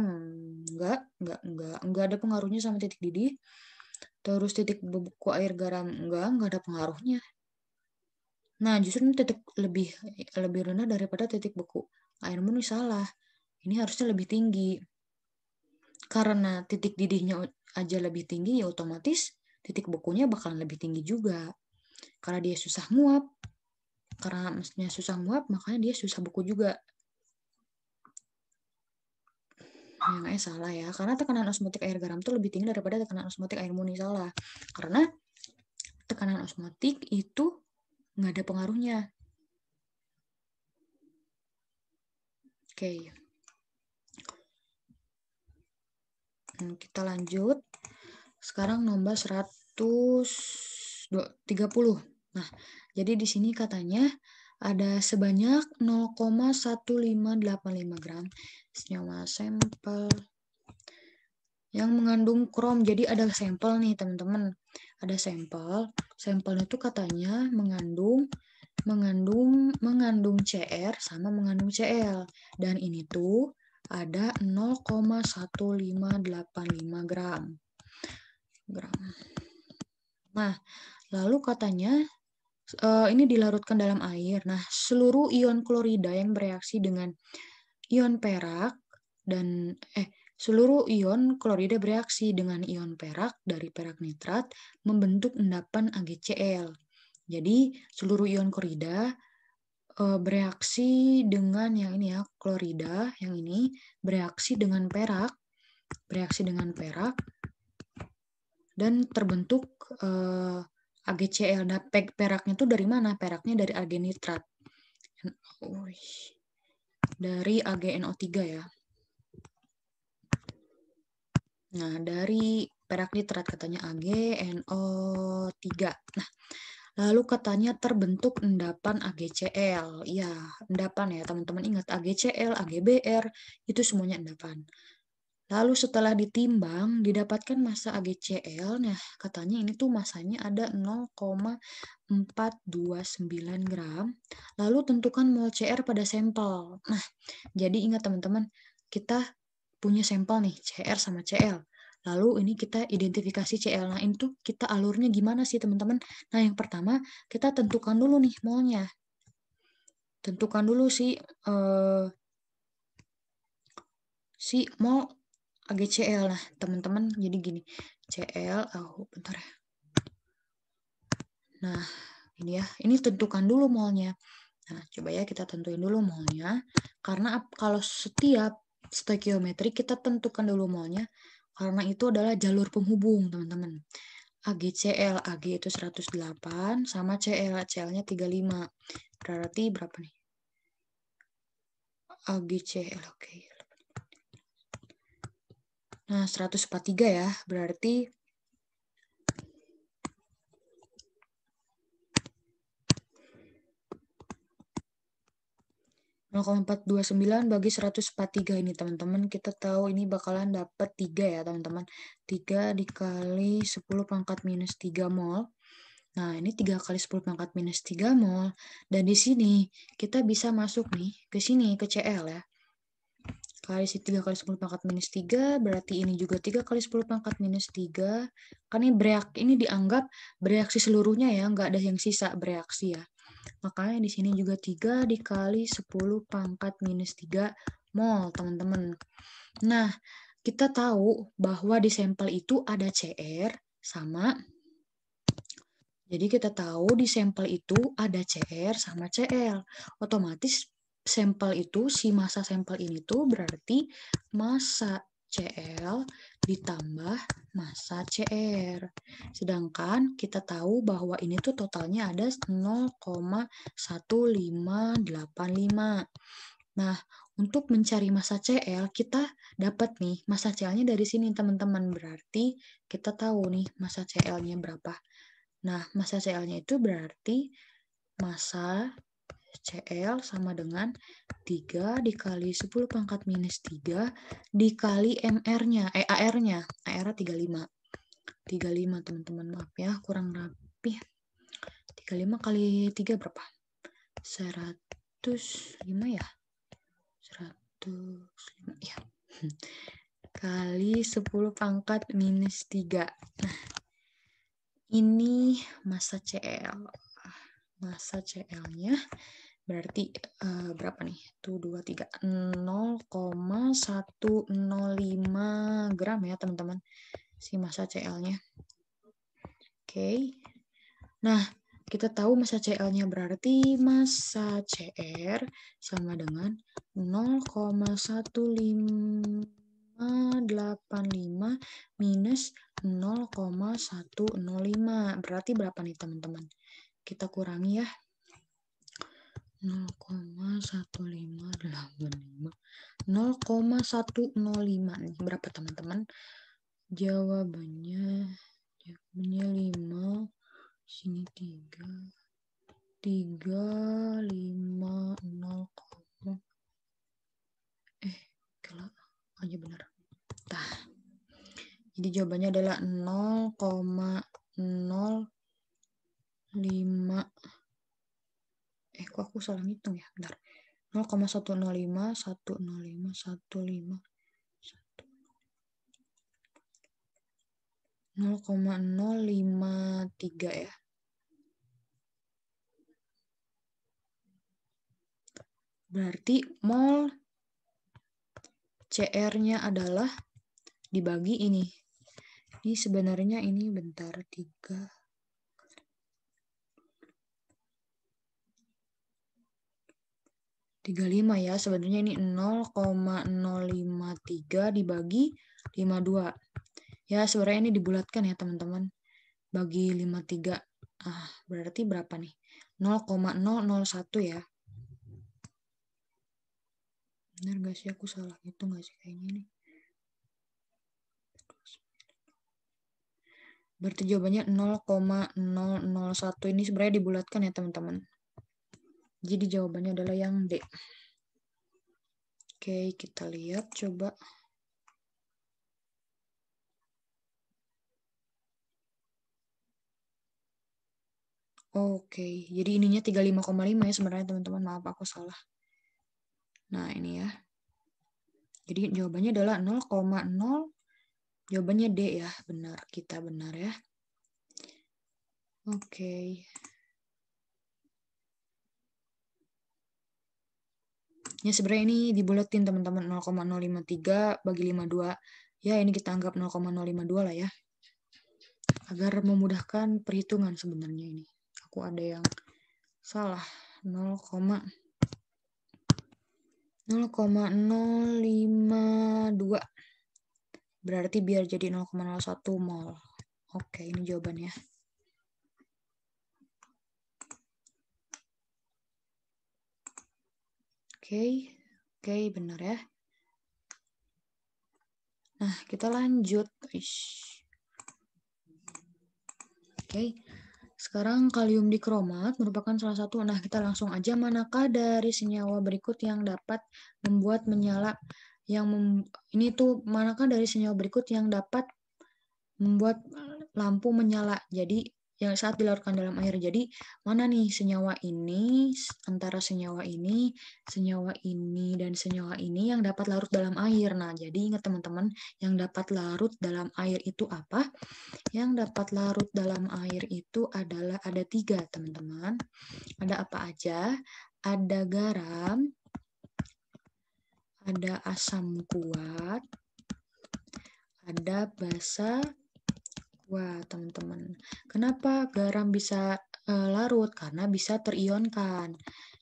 nggak, nggak, nggak, nggak ada pengaruhnya sama titik didih terus titik beku air garam nggak, nggak ada pengaruhnya nah justru ini titik lebih lebih rendah daripada titik beku air murni salah ini harusnya lebih tinggi karena titik didihnya aja lebih tinggi ya otomatis titik bekunya bakalan lebih tinggi juga. Karena dia susah nguap. Karena maksudnya susah nguap, makanya dia susah beku juga. Ya, nggak ya, salah ya. Karena tekanan osmotik air garam tuh lebih tinggi daripada tekanan osmotik air murni salah. Karena tekanan osmotik itu nggak ada pengaruhnya. Oke. Okay. Hmm, kita lanjut sekarang nomor 130. Nah, jadi di sini katanya ada sebanyak 0,1585 gram senyawa sampel yang mengandung krom. Jadi ada sampel nih teman-teman. Ada sampel. sampelnya itu katanya mengandung mengandung mengandung CR sama mengandung CL dan ini tuh ada 0,1585 gram gram. Nah, lalu katanya eh, ini dilarutkan dalam air. Nah, seluruh ion klorida yang bereaksi dengan ion perak dan eh seluruh ion klorida bereaksi dengan ion perak dari perak nitrat membentuk endapan AgCl. Jadi, seluruh ion klorida eh, bereaksi dengan yang ini ya, klorida yang ini bereaksi dengan perak, bereaksi dengan perak dan terbentuk uh, eh, AgCl. Nah, peraknya itu dari mana? Peraknya dari argenitrat. Dari AgNO3 ya. Nah, dari perak nitrat katanya AgNO3. Nah, lalu katanya terbentuk endapan AgCl. Ya, endapan ya, teman-teman ingat AgCl, AgBr itu semuanya endapan. Lalu setelah ditimbang, didapatkan masa AgCl. Nah, katanya ini tuh masanya ada 0,429 gram. Lalu tentukan mol CR pada sampel. Nah, jadi ingat teman-teman, kita punya sampel nih, CR sama CL. Lalu ini kita identifikasi CL. Nah, itu kita alurnya gimana sih teman-teman? Nah, yang pertama kita tentukan dulu nih molnya. Tentukan dulu sih, eh, uh, si mol CL lah teman-teman jadi gini CL oh, bentar ya nah ini ya ini tentukan dulu molnya nah coba ya kita tentuin dulu molnya karena kalau setiap stoikiometri kita tentukan dulu molnya karena itu adalah jalur penghubung teman-teman AGCL AG itu 108 sama CL CL-nya 35 berarti berapa nih AGCL oke okay. Nah, 143 ya, berarti sembilan bagi 143 ini teman-teman kita tahu ini bakalan dapat 3 ya teman-teman 3 dikali 10 pangkat minus 3 mol Nah, ini 3 kali 10 pangkat minus 3 mol. Dan di sini kita bisa masuk nih ke sini, ke CL ya. Kali 3 kali 10 pangkat minus 3, berarti ini juga 3 kali 10 pangkat minus 3. Kan ini bereak ini dianggap bereaksi seluruhnya ya, nggak ada yang sisa bereaksi ya. Makanya di sini juga 3 dikali 10 pangkat minus 3 mol, teman-teman. Nah, kita tahu bahwa di sampel itu ada CR sama jadi kita tahu di sampel itu ada CR sama CL. Otomatis sampel itu, si masa sampel ini tuh berarti masa CL ditambah masa CR. Sedangkan kita tahu bahwa ini tuh totalnya ada 0,1585. Nah, untuk mencari masa CL, kita dapat nih masa CL-nya dari sini teman-teman. Berarti kita tahu nih masa CL-nya berapa. Nah, masa CL-nya itu berarti masa CL sama dengan 3 dikali 10 pangkat minus 3 dikali MR-nya, eh AR-nya. AR 35. 35 teman-teman, maaf ya, kurang rapi. 35 kali 3 berapa? 105 ya? 105 ya. Kali 10 pangkat minus 3. Nah, ini masa CL. Oke masa CL-nya berarti uh, berapa nih? 1 2 3 0,105 gram ya, teman-teman. Si masa CL-nya. Oke. Okay. Nah, kita tahu masa CL-nya berarti masa CR sama dengan 0,1585 minus 0,105. Berarti berapa nih teman-teman? kita kurangi ya 0,158 0,105 nih berapa teman-teman jawabannya jawabannya 5 sini 3 3 5 0, eh kalau aja oh, iya, benar tah jadi jawabannya adalah nol 5 eh kok aku salah ngitung ya bentar 0,105 105 15 0,053 ya berarti mol CR-nya adalah dibagi ini. Ini sebenarnya ini bentar 3 35 ya. Sebenarnya ini 0,053 dibagi 52. Ya, sebenarnya ini dibulatkan ya, teman-teman. Bagi 53. Ah, berarti berapa nih? 0,001 ya. Benar gak sih aku salah hitung gak sih kayaknya nih? Berarti jawabannya 0,001 ini sebenarnya dibulatkan ya teman-teman. Jadi jawabannya adalah yang D. Oke, kita lihat coba. Oke, jadi ininya 35,5 ya sebenarnya teman-teman. Maaf aku salah. Nah, ini ya. Jadi jawabannya adalah 0,0. Jawabannya D ya. Benar, kita benar ya. Oke. Ya sebenarnya ini dibuletin teman-teman 0,053 bagi 52. Ya ini kita anggap 0,052 lah ya. Agar memudahkan perhitungan sebenarnya ini. Aku ada yang salah 0, 0,052. Berarti biar jadi 0,01 mol. Oke, ini jawabannya. okay. oke okay, benar ya nah kita lanjut oke okay. Sekarang kalium dikromat merupakan salah satu. Nah, kita langsung aja manakah dari senyawa berikut yang dapat membuat menyala yang mem, ini tuh manakah dari senyawa berikut yang dapat membuat lampu menyala. Jadi yang saat dilarutkan dalam air. Jadi, mana nih senyawa ini, antara senyawa ini, senyawa ini, dan senyawa ini yang dapat larut dalam air. Nah, jadi ingat teman-teman, yang dapat larut dalam air itu apa? Yang dapat larut dalam air itu adalah ada tiga, teman-teman. Ada apa aja? Ada garam, ada asam kuat, ada basa Wah, teman-teman, kenapa garam bisa uh, larut? Karena bisa terionkan.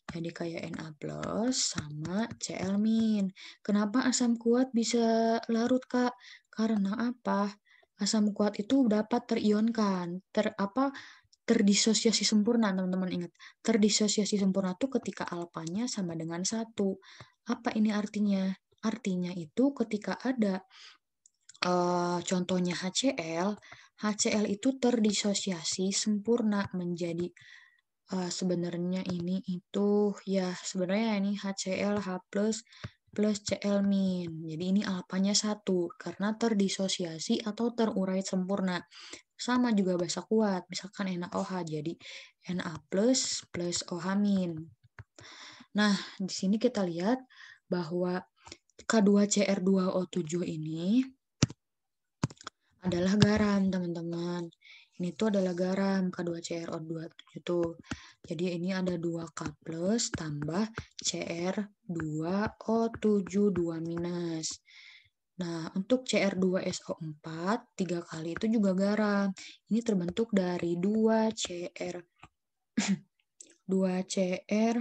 Jadi kayak Na plus sama Cl min. Kenapa asam kuat bisa larut, Kak? Karena apa? Asam kuat itu dapat terionkan. Ter apa? Terdisosiasi sempurna, teman-teman ingat. Terdisosiasi sempurna itu ketika alfanya sama dengan satu. Apa ini artinya? Artinya itu ketika ada uh, contohnya HCl, HCl itu terdisosiasi sempurna menjadi uh, sebenarnya ini itu ya sebenarnya ya ini HCl H+ plus plus Cl min. Jadi ini alfanya satu karena terdisosiasi atau terurai sempurna. Sama juga basa kuat, misalkan NaOH jadi Na plus plus OH min. Nah, di sini kita lihat bahwa K2CR2O7 ini adalah garam, teman-teman. Ini tuh adalah garam K2CrO2 itu. Jadi ini ada 2K plus tambah CR2O72 minus. Nah, untuk CR2SO4, tiga kali itu juga garam. Ini terbentuk dari 2CR 2CR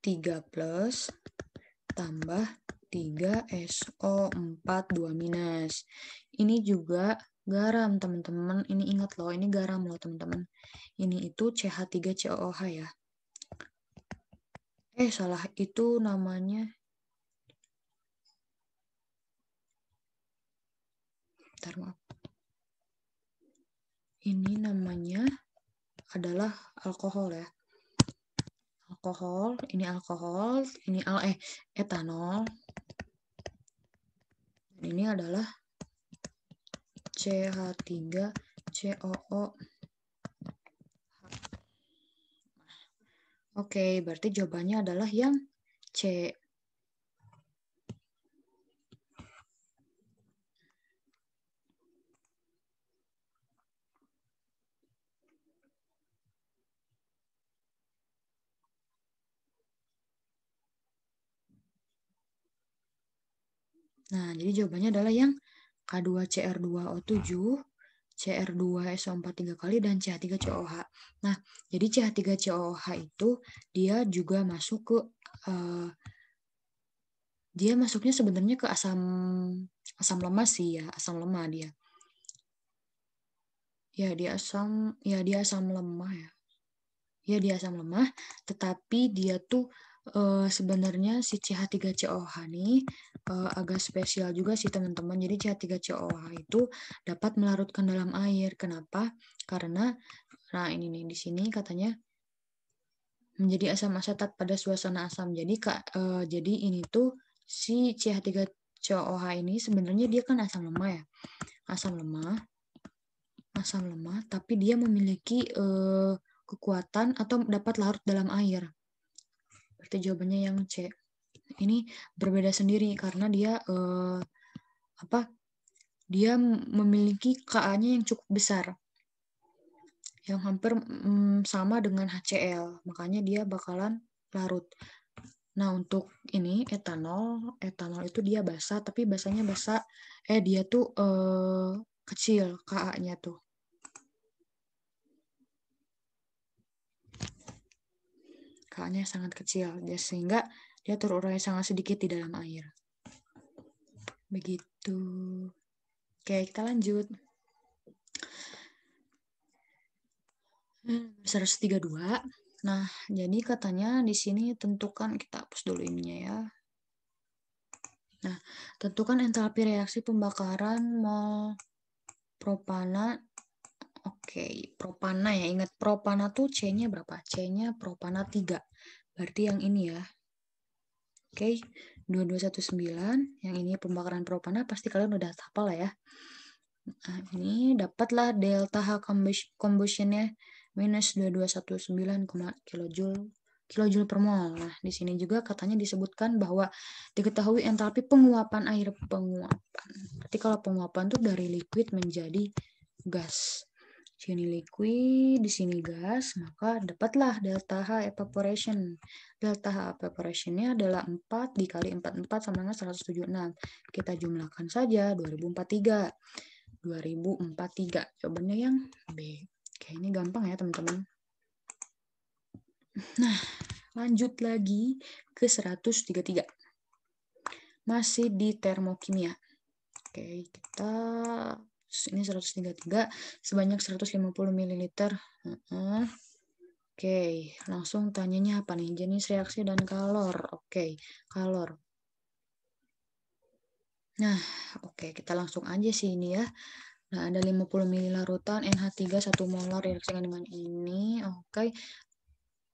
3 plus tambah 3SO4 2 minus. Ini juga garam teman-teman. Ini ingat loh, ini garam loh teman-teman. Ini itu CH3COOH ya. Eh salah, itu namanya. Bentar maaf. Ini namanya adalah alkohol ya alkohol, ini alkohol, ini al eh etanol, ini adalah CH3 COO. Oke, berarti jawabannya adalah yang C Nah, jadi jawabannya adalah yang K2CR2O7, CR2SO4 ah. kali, dan CH3COH. Ah. Nah, jadi CH3COH itu dia juga masuk ke, uh, dia masuknya sebenarnya ke asam asam lemah sih ya, asam lemah dia. Ya, dia asam, ya dia asam lemah ya. Ya, dia asam lemah, tetapi dia tuh uh, sebenarnya si CH3COH ini uh, eh, agak spesial juga sih teman-teman. Jadi CH3COH itu dapat melarutkan dalam air. Kenapa? Karena nah ini nih di sini katanya menjadi asam asetat pada suasana asam. Jadi uh, jadi ini tuh si CH3COH ini sebenarnya dia kan asam lemah ya. Asam lemah. Asam lemah tapi dia memiliki uh, kekuatan atau dapat larut dalam air. Berarti jawabannya yang C. Ini berbeda sendiri karena dia eh, apa? Dia memiliki Ka-nya yang cukup besar. Yang hampir mm, sama dengan HCl, makanya dia bakalan larut. Nah, untuk ini etanol, etanol itu dia basah tapi basahnya basah eh dia tuh eh, kecil Ka-nya tuh. permukaannya sangat kecil, ya, sehingga dia terurai sangat sedikit di dalam air. Begitu. Oke, kita lanjut. Hmm, 132. Nah, jadi katanya di sini tentukan kita hapus dulu ininya ya. Nah, tentukan entalpi reaksi pembakaran mol propana Oke, propana ya. Ingat propana tuh C-nya berapa? C-nya propana 3. Berarti yang ini ya. Oke, 2219. Yang ini pembakaran propana pasti kalian udah hafal lah ya. Nah, ini dapatlah delta H combustionnya minus 2219, kilojoule kilojoule per mol. Nah, di sini juga katanya disebutkan bahwa diketahui entalpi penguapan air penguapan. Berarti kalau penguapan tuh dari liquid menjadi gas sini liquid, di sini gas, maka dapatlah delta H evaporation. Delta H evaporationnya adalah 4 dikali 44 sama dengan 176. Kita jumlahkan saja 2043. 2043. Jawabannya yang B. Oke, ini gampang ya teman-teman. Nah, lanjut lagi ke 133. Masih di termokimia. Oke, kita ini 133 sebanyak 150 ml. Uh -uh. Oke, okay. langsung tanyanya apa nih? Jenis reaksi dan kalor. Oke, okay. kalor. Nah, oke okay. kita langsung aja sih ini ya. Nah, ada 50 ml larutan NH3 1 molar reaksi dengan ini. Oke. Okay.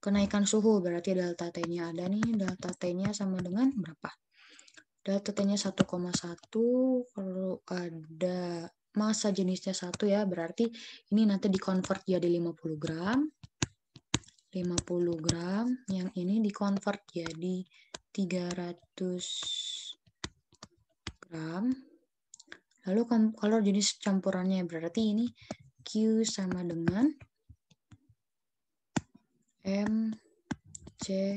Kenaikan suhu berarti delta T-nya ada nih. Delta T-nya sama dengan berapa? Delta T-nya 1,1 kalau ada massa jenisnya satu ya, berarti ini nanti dikonvert jadi 50 gram. 50 gram, yang ini dikonvert jadi 300 gram. Lalu kalau jenis campurannya berarti ini Q sama dengan M C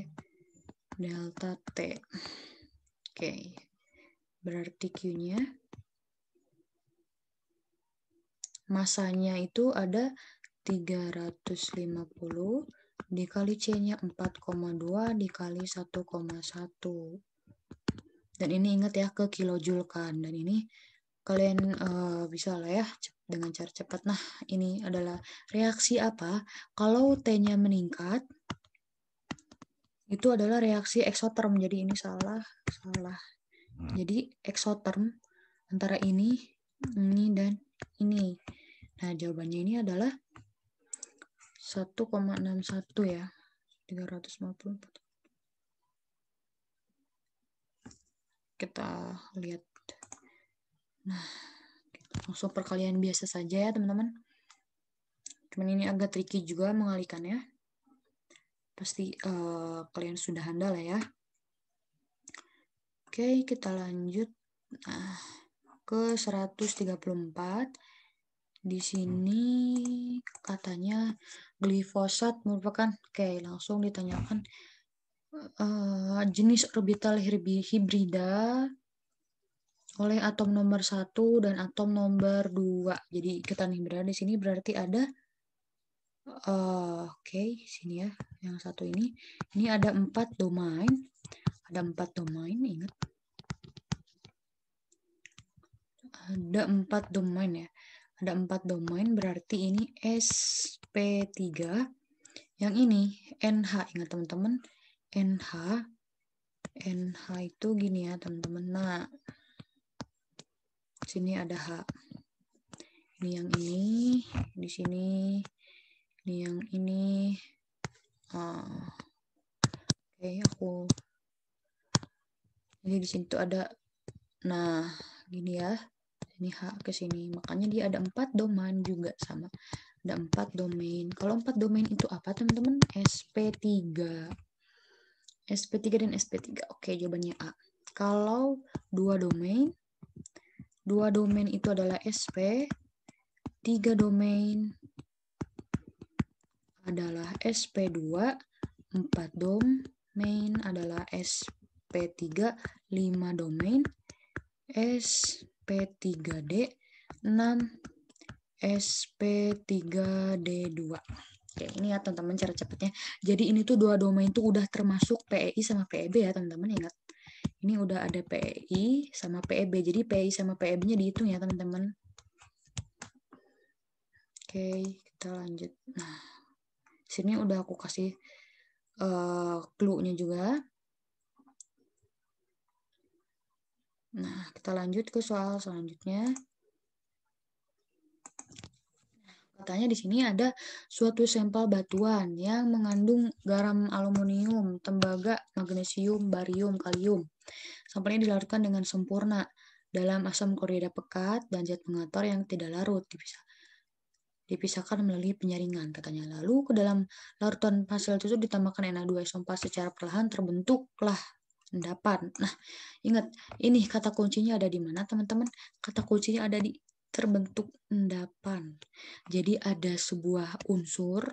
delta T. Oke, berarti Q-nya masanya itu ada 350 dikali C-nya 4,2 dikali 1,1. Dan ini ingat ya ke kilojoule kan. Dan ini kalian uh, bisa lah ya dengan cara cepat. Nah, ini adalah reaksi apa? Kalau T-nya meningkat, itu adalah reaksi eksoterm. Jadi ini salah, salah. Hmm. Jadi eksoterm antara ini, ini, dan ini. Nah, jawabannya ini adalah 1,61 ya. 354. Kita lihat. Nah, langsung perkalian biasa saja ya, teman-teman. Cuman ini agak tricky juga mengalikannya. Pasti uh, kalian sudah handal ya. Oke, kita lanjut nah, ke 134 di hmm. sini katanya glifosat merupakan oke okay, langsung ditanyakan uh, jenis orbital hibrida oleh atom nomor satu dan atom nomor dua Jadi ikatan hibrida di sini berarti ada uh, oke okay, sini ya yang satu ini. Ini ada empat domain. Ada empat domain ingat. Ada empat domain ya ada empat domain, berarti ini SP3. Yang ini NH, ingat teman-teman. NH, NH itu gini ya teman-teman. Nah, sini ada H. Ini yang ini, di sini, ini yang ini. Uh, Oke, okay, aku. Jadi di sini tuh ada, nah, gini ya ini H ke sini. Makanya dia ada empat domain juga sama. Ada empat domain. Kalau empat domain itu apa teman-teman? SP3. SP3 dan SP3. Oke, jawabannya A. Kalau dua domain, dua domain itu adalah SP, tiga domain adalah SP2, empat domain adalah SP3, lima domain S P3D 6 SP3D2. Oke, ini ya teman-teman cara cepatnya. Jadi ini tuh dua domain tuh udah termasuk PEI sama PEB ya teman-teman ingat. Ini udah ada PEI sama PEB. Jadi PEI sama PEB-nya dihitung ya teman-teman. Oke, kita lanjut. Nah, sini udah aku kasih uh, clue-nya juga. Nah, kita lanjut ke soal selanjutnya. Katanya di sini ada suatu sampel batuan yang mengandung garam aluminium, tembaga, magnesium, barium, kalium. Sampelnya dilarutkan dengan sempurna dalam asam klorida pekat dan zat pengator yang tidak larut dipisah. Dipisahkan melalui penyaringan katanya. Lalu ke dalam larutan hasil itu ditambahkan Na2 4 secara perlahan terbentuklah endapan. Nah, ingat ini kata kuncinya ada di mana, teman-teman? Kata kuncinya ada di terbentuk endapan. Jadi ada sebuah unsur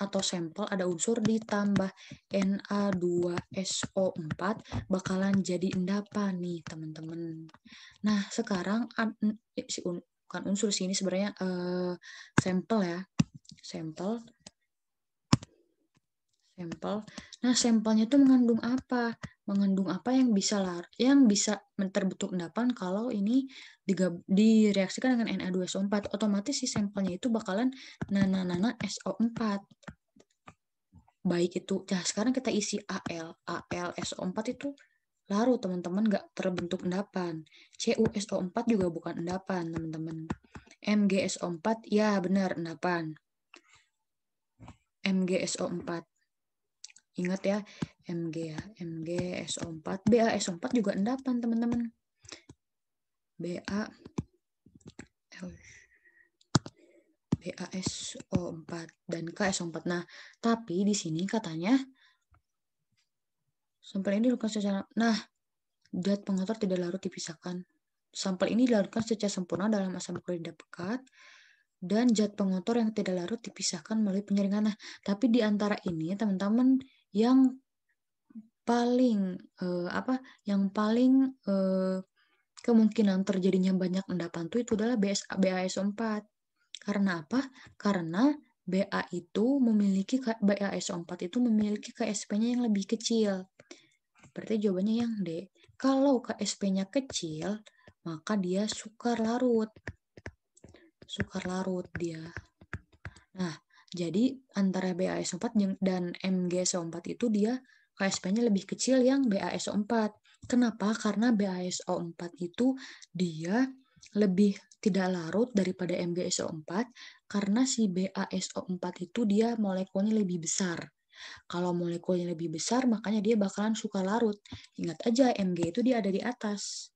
atau sampel ada unsur ditambah Na2SO4 bakalan jadi endapan nih, teman-teman. Nah, sekarang kan bukan unsur sih ini sebenarnya eh, sampel ya. Sampel sampel. Nah, sampelnya itu mengandung apa? mengandung apa yang bisa lar yang bisa terbentuk endapan kalau ini digab, direaksikan dengan Na2SO4 otomatis si sampelnya itu bakalan nana-nana SO4 baik itu nah sekarang kita isi Al Al SO4 itu larut teman-teman nggak terbentuk endapan CuSO4 juga bukan endapan teman-teman MgSO4 ya benar endapan MgSO4 Ingat ya, Mg ya, Mg SO4, Ba SO4 juga endapan teman-teman. Ba Ba SO4 dan K 4 Nah, tapi di sini katanya sampel ini dilakukan secara nah zat pengotor tidak larut dipisahkan. Sampel ini dilarutkan secara sempurna dalam asam klorida pekat dan zat pengotor yang tidak larut dipisahkan melalui penyaringan. Nah, tapi di antara ini teman-teman yang paling eh, apa yang paling eh, kemungkinan terjadinya banyak endapan tuh itu adalah BSA, BASO4. Karena apa? Karena BA itu memiliki BASO4 itu memiliki KSP-nya yang lebih kecil. Berarti jawabannya yang D. Kalau KSP-nya kecil, maka dia sukar larut. Sukar larut dia. Nah, jadi antara BASO4 dan MgSO4 itu dia KSP-nya lebih kecil yang BASO4. Kenapa? Karena BASO4 itu dia lebih tidak larut daripada MgSO4 karena si BASO4 itu dia molekulnya lebih besar. Kalau molekulnya lebih besar, makanya dia bakalan suka larut. Ingat aja, Mg itu dia ada di atas.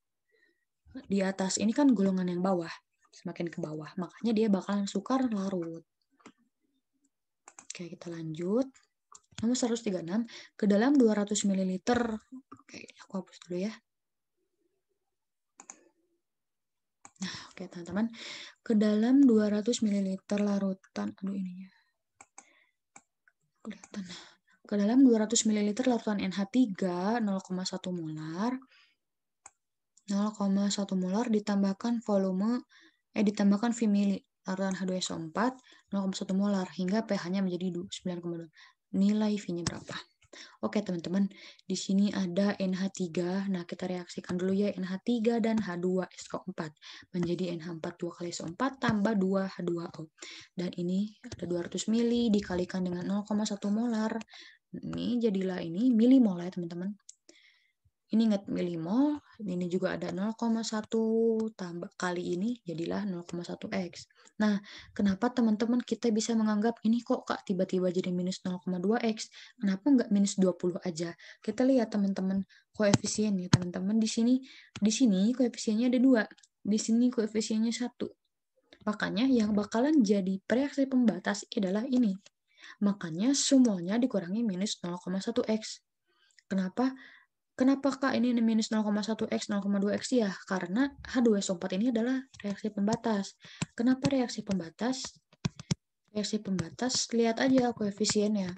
Di atas ini kan golongan yang bawah, semakin ke bawah. Makanya dia bakalan suka larut. Oke, kita lanjut. Nomor 136, ke dalam 200 ml. Oke, aku hapus dulu ya. Nah, oke teman-teman. Ke dalam 200 ml larutan, aduh ininya. Kelihatan. Ke dalam 200 ml larutan NH3 0,1 molar. 0,1 molar ditambahkan volume eh ditambahkan larutan H2SO4 0,1 molar hingga pH-nya menjadi 9,2. Nilai V-nya berapa? Oke teman-teman, di sini ada NH3. Nah, kita reaksikan dulu ya NH3 dan H2SO4 menjadi NH4 2 kali SO4 tambah 2 H2O. Dan ini ada 200 mili dikalikan dengan 0,1 molar. Ini jadilah ini milimolar ya teman-teman ini nggak milimol, ini juga ada 0,1 tambah kali ini jadilah 0,1x. Nah, kenapa teman-teman kita bisa menganggap ini kok Kak tiba-tiba jadi minus 0,2x? Kenapa nggak minus 20 aja? Kita lihat teman-teman koefisien ya teman-teman di sini di sini koefisiennya ada dua, di sini koefisiennya satu. Makanya yang bakalan jadi reaksi pembatas adalah ini. Makanya semuanya dikurangi minus 0,1x. Kenapa? Kenapa Kak ini minus 0,1x, 0,2x ya? Karena H2SO4 ini adalah reaksi pembatas. Kenapa reaksi pembatas? Reaksi pembatas, lihat aja koefisiennya.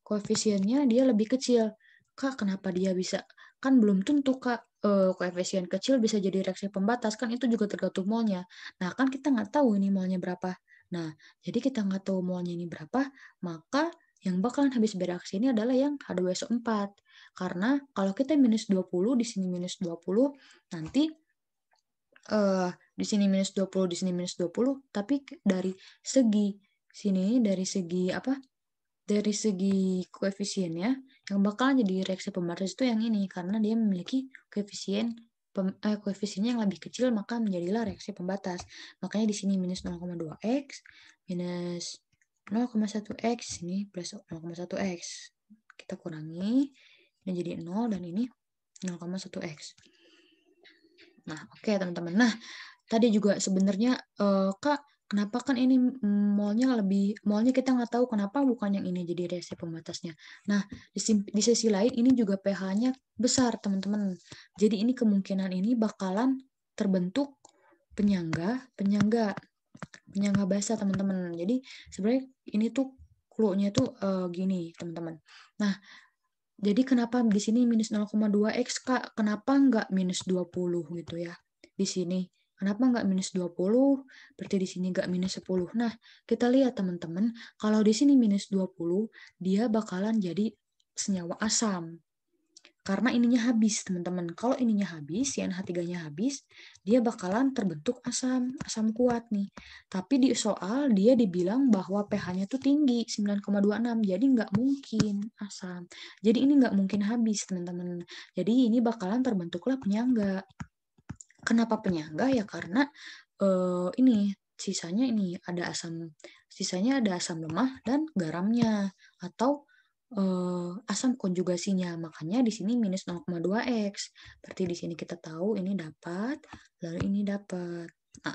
Koefisiennya dia lebih kecil. Kak, kenapa dia bisa? Kan belum tentu Kak uh, koefisien kecil bisa jadi reaksi pembatas. Kan itu juga tergantung molnya. Nah, kan kita nggak tahu ini molnya berapa. Nah, jadi kita nggak tahu molnya ini berapa, maka yang bakalan habis bereaksi ini adalah yang H2SO4 karena kalau kita minus 20, di sini minus 20, nanti uh, di sini minus 20, di sini minus 20, tapi dari segi sini, dari segi apa, dari segi koefisien ya yang bakal jadi reaksi pembatas itu yang ini, karena dia memiliki koefisien pem, eh, koefisiennya yang lebih kecil maka menjadilah reaksi pembatas. Makanya di sini minus 0,2x minus 0,1x ini plus 0,1x. Kita kurangi jadi 0 dan ini 0,1x. Nah, oke okay, teman-teman. Nah, tadi juga sebenarnya uh, Kak, kenapa kan ini molnya lebih molnya kita nggak tahu kenapa bukan yang ini jadi resi pembatasnya. Nah, di, di sisi lain ini juga pH-nya besar, teman-teman. Jadi ini kemungkinan ini bakalan terbentuk penyangga, penyangga penyangga basa teman-teman. Jadi sebenarnya ini tuh clue-nya tuh uh, gini, teman-teman. Nah, jadi kenapa di sini minus 0,2x kak? Kenapa nggak minus 20 gitu ya di sini? Kenapa nggak minus 20? Berarti di sini nggak minus 10. Nah, kita lihat teman-teman, kalau di sini minus 20, dia bakalan jadi senyawa asam. Karena ininya habis, teman-teman. Kalau ininya habis, CNH3-nya habis, dia bakalan terbentuk asam, asam kuat nih. Tapi di soal dia dibilang bahwa pH-nya tuh tinggi, 9,26. Jadi nggak mungkin asam. Jadi ini nggak mungkin habis, teman-teman. Jadi ini bakalan terbentuklah penyangga. Kenapa penyangga? Ya karena uh, ini sisanya ini ada asam sisanya ada asam lemah dan garamnya atau uh, asam konjugasinya. Makanya di sini minus 0,2x. Berarti di sini kita tahu ini dapat, lalu ini dapat. Nah,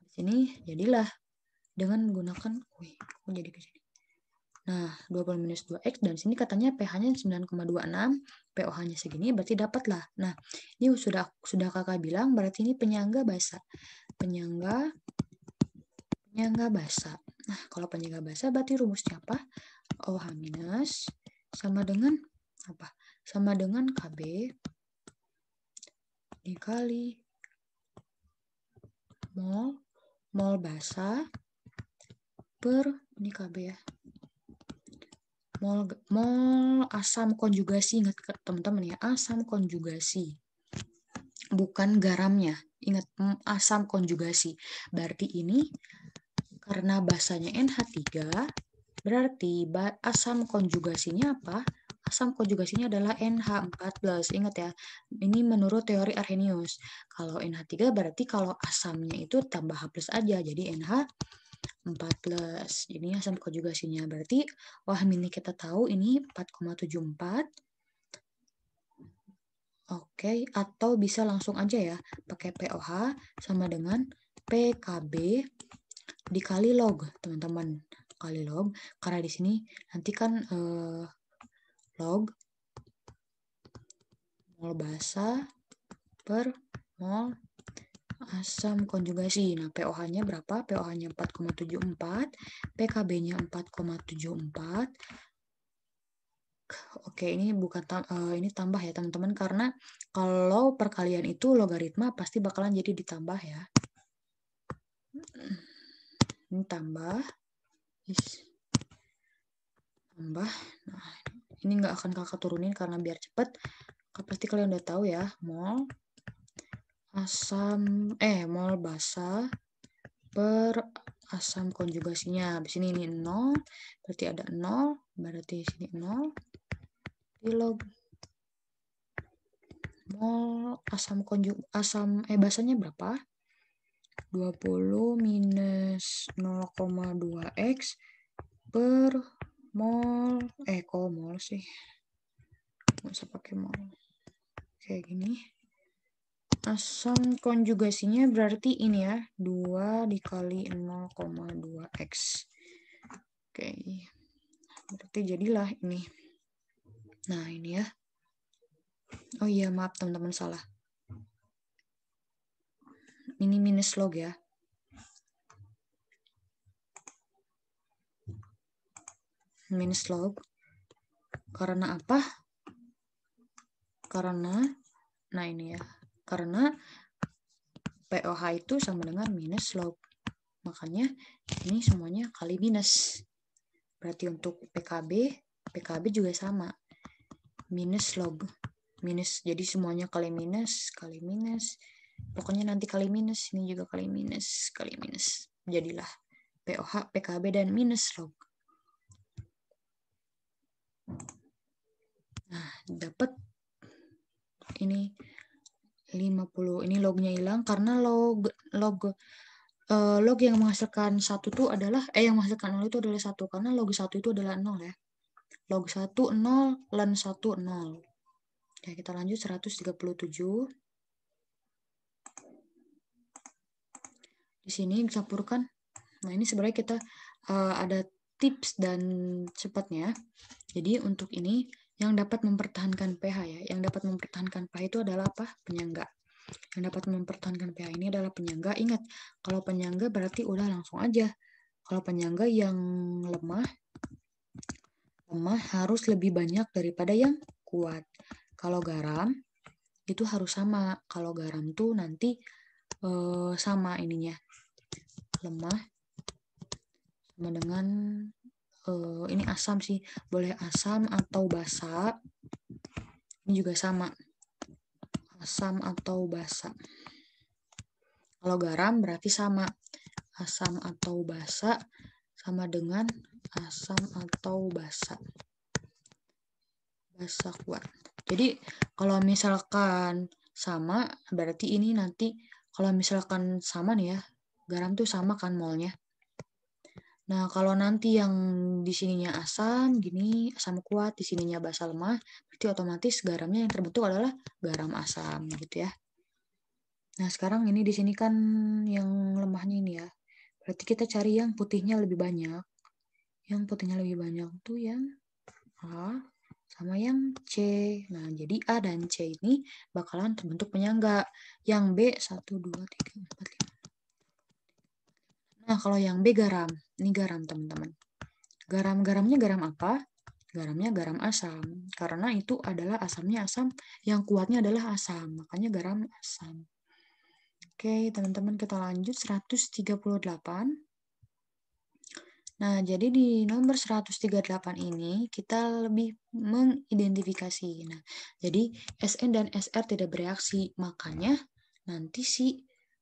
habis ini jadilah dengan menggunakan, wih, aku jadi ke sini. Nah, 20 minus 2x dan sini katanya pH-nya 9,26, POH-nya segini berarti dapatlah. Nah, ini sudah sudah Kakak bilang berarti ini penyangga basa. Penyangga penyangga basa. Nah, kalau penyangga basa berarti rumusnya apa? OH- minus sama dengan apa? Sama dengan KB dikali mol mol basa per ini KB ya. Mol mol asam konjugasi ingat teman-teman ya, asam konjugasi. Bukan garamnya. Ingat asam konjugasi. Berarti ini karena basanya NH3 Berarti asam konjugasinya apa? Asam konjugasinya adalah NH14. Ingat ya, ini menurut teori Arrhenius. Kalau NH3 berarti kalau asamnya itu tambah H plus aja, jadi NH 14. Ini asam konjugasinya. Berarti wah ini kita tahu ini 4,74. Oke, atau bisa langsung aja ya, pakai POH sama dengan PKB dikali log, teman-teman kali log karena di sini nanti kan uh, log mol basa per mol asam konjugasi. Nah, POH-nya berapa? POH-nya 4,74, PKB-nya 4,74. Oke, ini bukan tam uh, ini tambah ya, teman-teman, karena kalau perkalian itu logaritma pasti bakalan jadi ditambah ya. Hmm, ini tambah Tambah. Nah, ini nggak akan kakak turunin karena biar cepet. Pasti kalian udah tahu ya. Mol asam eh mol basa per asam konjugasinya. Di sini ini nol. berarti ada nol. berarti sini 0. Log mol asam konjug asam eh basanya berapa? 20 minus 0,2x per mol, eh kok mol sih? Nggak usah pakai mol. Kayak gini. Asam konjugasinya berarti ini ya, 2 dikali 0,2x. Oke, berarti jadilah ini. Nah, ini ya. Oh iya, maaf teman-teman salah ini minus log ya. Minus log. Karena apa? Karena, nah ini ya. Karena POH itu sama dengan minus log. Makanya ini semuanya kali minus. Berarti untuk PKB, PKB juga sama. Minus log. Minus, jadi semuanya kali minus, kali minus, pokoknya nanti kali minus ini juga kali minus kali minus jadilah POH PKB dan minus log nah dapat ini 50 ini lognya hilang karena log log eh, log yang menghasilkan satu itu adalah eh yang menghasilkan nol itu adalah satu karena log satu itu adalah nol ya log satu nol len satu nol ya kita lanjut 137 di sini dicampurkan. Nah, ini sebenarnya kita uh, ada tips dan cepatnya. Jadi untuk ini yang dapat mempertahankan pH ya, yang dapat mempertahankan pH itu adalah apa? Penyangga. Yang dapat mempertahankan pH ini adalah penyangga. Ingat, kalau penyangga berarti udah langsung aja. Kalau penyangga yang lemah, lemah harus lebih banyak daripada yang kuat. Kalau garam itu harus sama. Kalau garam tuh nanti uh, sama ininya lemah sama dengan uh, ini asam sih boleh asam atau basa ini juga sama asam atau basa kalau garam berarti sama asam atau basa sama dengan asam atau basa basa kuat jadi kalau misalkan sama berarti ini nanti kalau misalkan sama nih ya, garam tuh sama kan molnya. Nah, kalau nanti yang di sininya asam, gini, asam kuat, di sininya basa lemah, berarti otomatis garamnya yang terbentuk adalah garam asam gitu ya. Nah, sekarang ini di sini kan yang lemahnya ini ya. Berarti kita cari yang putihnya lebih banyak. Yang putihnya lebih banyak tuh yang A, sama yang C. Nah, jadi A dan C ini bakalan terbentuk penyangga. Yang B 1, 2, 3, 4, 5. Nah, kalau yang B garam. Ini garam, teman-teman. Garam-garamnya garam apa? Garamnya garam asam. Karena itu adalah asamnya asam. Yang kuatnya adalah asam. Makanya garam asam. Oke, teman-teman kita lanjut. 138. Nah, jadi di nomor 138 ini kita lebih mengidentifikasi. Nah, jadi SN dan SR tidak bereaksi, makanya nanti si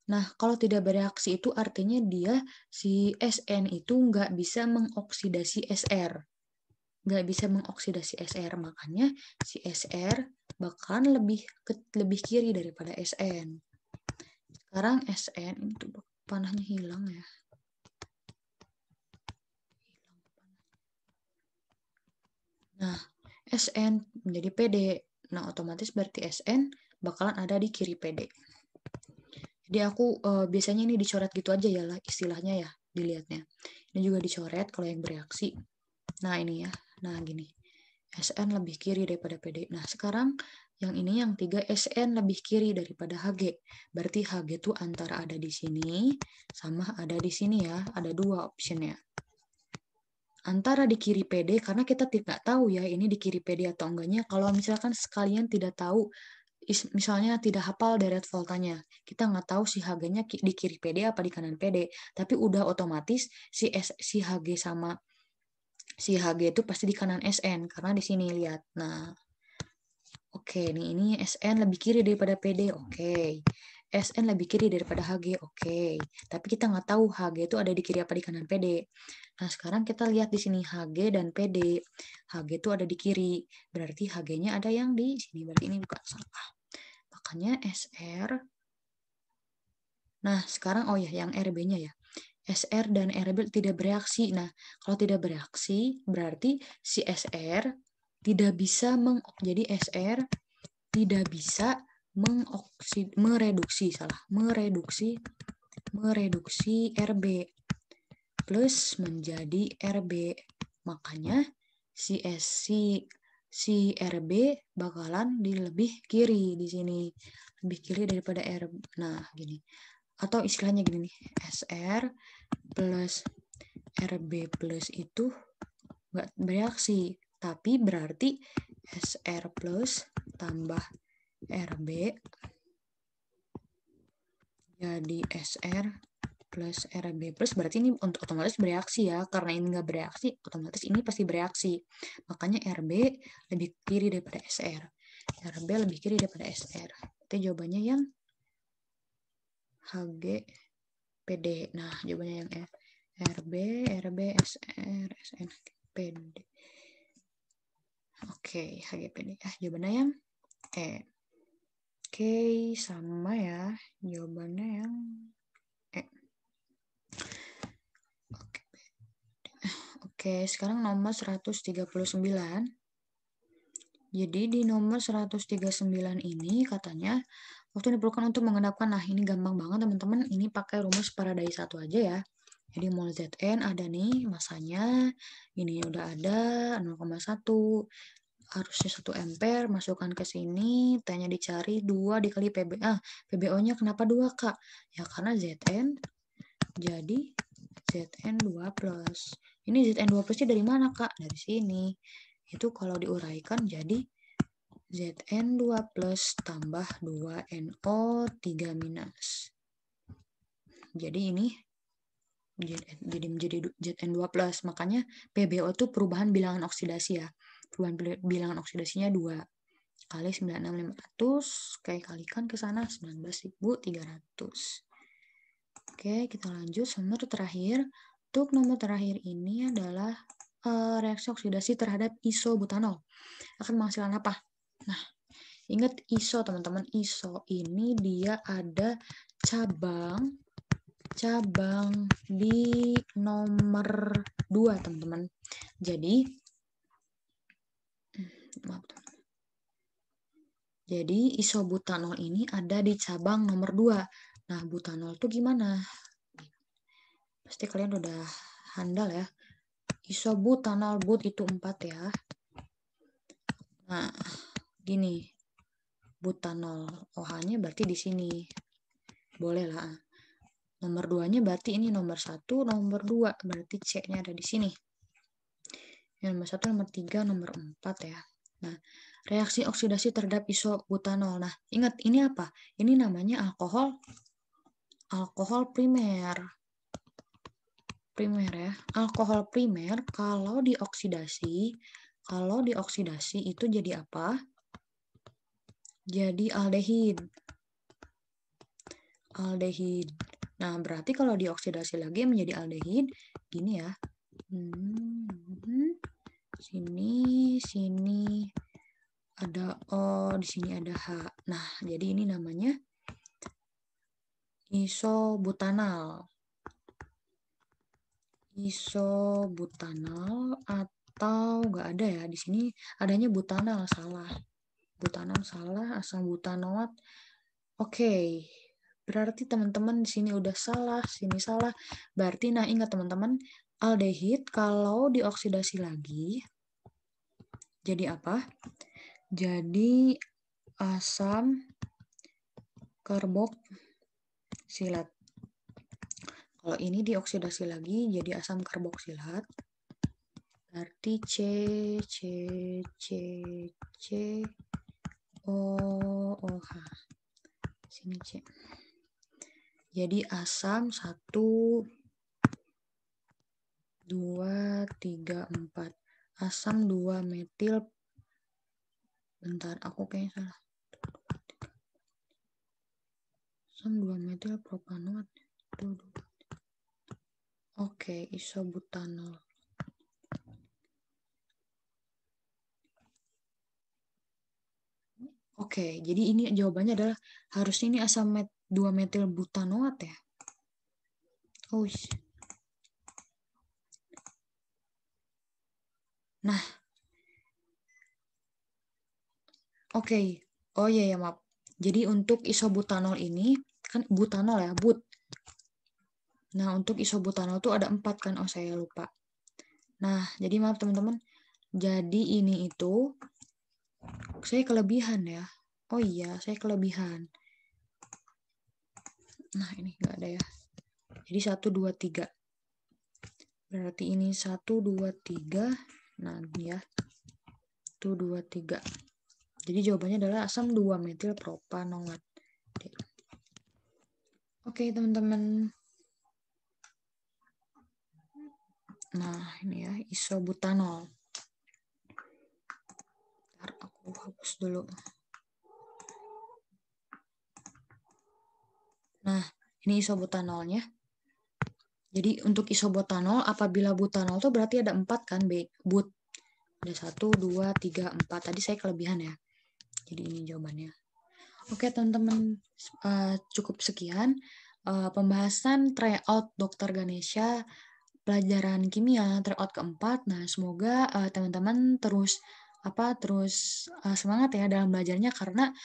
Nah, kalau tidak bereaksi itu artinya dia si SN itu nggak bisa mengoksidasi SR. Nggak bisa mengoksidasi SR, makanya si SR bahkan lebih ke, lebih kiri daripada SN. Sekarang SN itu panahnya hilang ya. Nah, SN menjadi PD. Nah, otomatis berarti SN bakalan ada di kiri PD. Jadi aku uh, biasanya ini dicoret gitu aja ya lah istilahnya ya dilihatnya. Ini juga dicoret kalau yang bereaksi. Nah, ini ya. Nah, gini. SN lebih kiri daripada PD. Nah, sekarang yang ini yang tiga SN lebih kiri daripada HG. Berarti HG itu antara ada di sini sama ada di sini ya. Ada dua optionnya antara di kiri PD karena kita tidak tahu ya ini di kiri PD atau enggaknya kalau misalkan sekalian tidak tahu misalnya tidak hafal deret voltanya kita nggak tahu si Hg-nya di kiri PD apa di kanan PD tapi udah otomatis si S, si Hg sama si Hg itu pasti di kanan SN karena di sini lihat nah oke okay, nih ini SN lebih kiri daripada PD oke okay. SN lebih kiri daripada HG, oke. Okay. Tapi kita nggak tahu HG itu ada di kiri apa di kanan PD. Nah, sekarang kita lihat di sini HG dan PD. HG itu ada di kiri, berarti HG-nya ada yang di sini, berarti ini bukan salah. Makanya SR, nah sekarang, oh ya, yang RB-nya ya. SR dan RB tidak bereaksi. Nah, kalau tidak bereaksi, berarti si SR tidak bisa meng jadi SR tidak bisa mengoksid mereduksi salah mereduksi mereduksi RB plus menjadi RB makanya si SC si RB bakalan di lebih kiri di sini lebih kiri daripada R nah gini atau istilahnya gini nih SR plus RB plus itu nggak bereaksi tapi berarti SR plus tambah RB jadi SR plus RB plus berarti ini untuk otomatis bereaksi ya karena ini nggak bereaksi otomatis ini pasti bereaksi makanya RB lebih kiri daripada SR RB lebih kiri daripada SR itu jawabannya yang HG PD nah jawabannya yang F. RB RB SR SN PD oke HGPD ah jawabannya yang E okay, sama ya jawabannya yang Oke. Eh. Okay. Oke, sekarang nomor 139. Jadi di nomor 139 ini katanya waktu diperlukan untuk mengendapkan. Nah, ini gampang banget teman-teman. Ini pakai rumus paradai satu aja ya. Jadi mol Zn ada nih masanya, ini udah ada 0,1, harusnya 1 ampere, masukkan ke sini, tanya dicari, 2 dikali PB. Ah, PBO-nya kenapa 2, Kak? Ya, karena ZN jadi ZN2+. plus Ini ZN2+-nya dari mana, Kak? Dari sini. Itu kalau diuraikan jadi ZN2 plus tambah 2NO 3 minus. Jadi ini jadi menjadi ZN2 Makanya PBO itu perubahan bilangan oksidasi ya perubahan bilangan oksidasinya 2 kali 96500 kayak kalikan ke sana 19300 oke kita lanjut nomor terakhir untuk nomor terakhir ini adalah uh, reaksi oksidasi terhadap isobutanol akan menghasilkan apa nah ingat iso teman-teman iso ini dia ada cabang cabang di nomor 2 teman-teman. Jadi jadi isobutanol ini ada di cabang nomor 2. Nah, butanol itu gimana? Pasti kalian udah handal ya. Isobutanol but itu 4 ya. Nah, gini. Butanol OH-nya berarti di sini. Boleh lah. Nomor 2-nya berarti ini nomor 1, nomor 2. Berarti C-nya ada di sini. Yang nomor 1, nomor 3, nomor 4 ya. Nah, reaksi oksidasi terhadap isobutanol. Nah, ingat ini apa? Ini namanya alkohol alkohol primer. Primer ya. Alkohol primer kalau dioksidasi, kalau dioksidasi itu jadi apa? Jadi aldehid. Aldehid. Nah, berarti kalau dioksidasi lagi menjadi aldehid, gini ya. Hmm. hmm sini sini ada o di sini ada h nah jadi ini namanya isobutanal isobutanal atau nggak ada ya di sini adanya butanal salah butanal salah asam butanoat oke okay. berarti teman-teman di sini udah salah sini salah berarti nah ingat teman-teman aldehid kalau dioksidasi lagi jadi apa? Jadi asam karboksilat. Kalau ini dioksidasi lagi jadi asam karboksilat. Berarti C C C C O O H. Sini C. Jadi asam satu 2, 3, 4. Asam 2 metil. Bentar, aku kayaknya salah. Asam 2 metil propanoat. Oke, okay, isobutanol. Oke, okay, jadi ini jawabannya adalah harusnya ini asam met 2 metil butanoat ya. Oh, Nah, oke. Okay. Oh iya ya maaf. Jadi untuk isobutanol ini kan butanol ya, but. Nah, untuk isobutanol itu ada empat kan, oh saya lupa. Nah, jadi maaf teman-teman. Jadi ini itu saya kelebihan ya. Oh iya, saya kelebihan. Nah, ini enggak ada ya. Jadi satu dua tiga Berarti ini satu dua tiga Nah, ini ya. tuh 2, 3. Jadi jawabannya adalah asam 2-metil propanoat. Oke, teman-teman. Nah, ini ya, isobutanol. Ntar aku hapus dulu. Nah, ini isobutanolnya. Jadi untuk isobutanol apabila butanol itu berarti ada empat kan but. Ada satu, dua, tiga, empat. Tadi saya kelebihan ya. Jadi ini jawabannya. Oke, teman-teman uh, cukup sekian uh, pembahasan tryout Dokter Ganesha pelajaran kimia tryout keempat. Nah, semoga eh, teman-teman uh, terus apa terus uh, semangat ya dalam belajarnya karena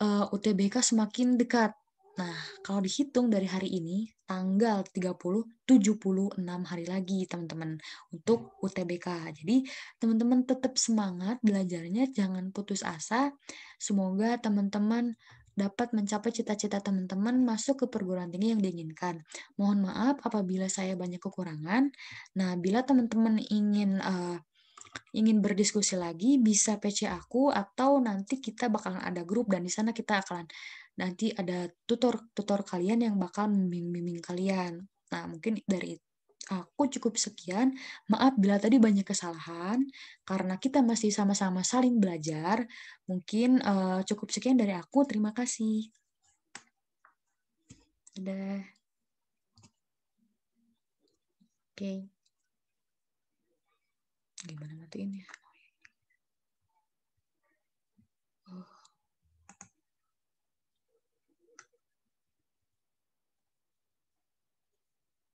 uh, UTBK semakin dekat. Nah, kalau dihitung dari hari ini tanggal 30 76 hari lagi teman-teman untuk hmm. UTBK. Jadi teman-teman tetap semangat belajarnya jangan putus asa. Semoga teman-teman dapat mencapai cita-cita teman-teman masuk ke perguruan tinggi yang diinginkan. Mohon maaf apabila saya banyak kekurangan. Nah, bila teman-teman ingin uh, ingin berdiskusi lagi bisa PC aku atau nanti kita bakalan ada grup dan di sana kita akan nanti ada tutor-tutor kalian yang bakal membimbing kalian. Nah, mungkin dari aku cukup sekian. Maaf bila tadi banyak kesalahan karena kita masih sama-sama saling belajar. Mungkin uh, cukup sekian dari aku. Terima kasih. Dadah. Oke. Okay gimana matiinnya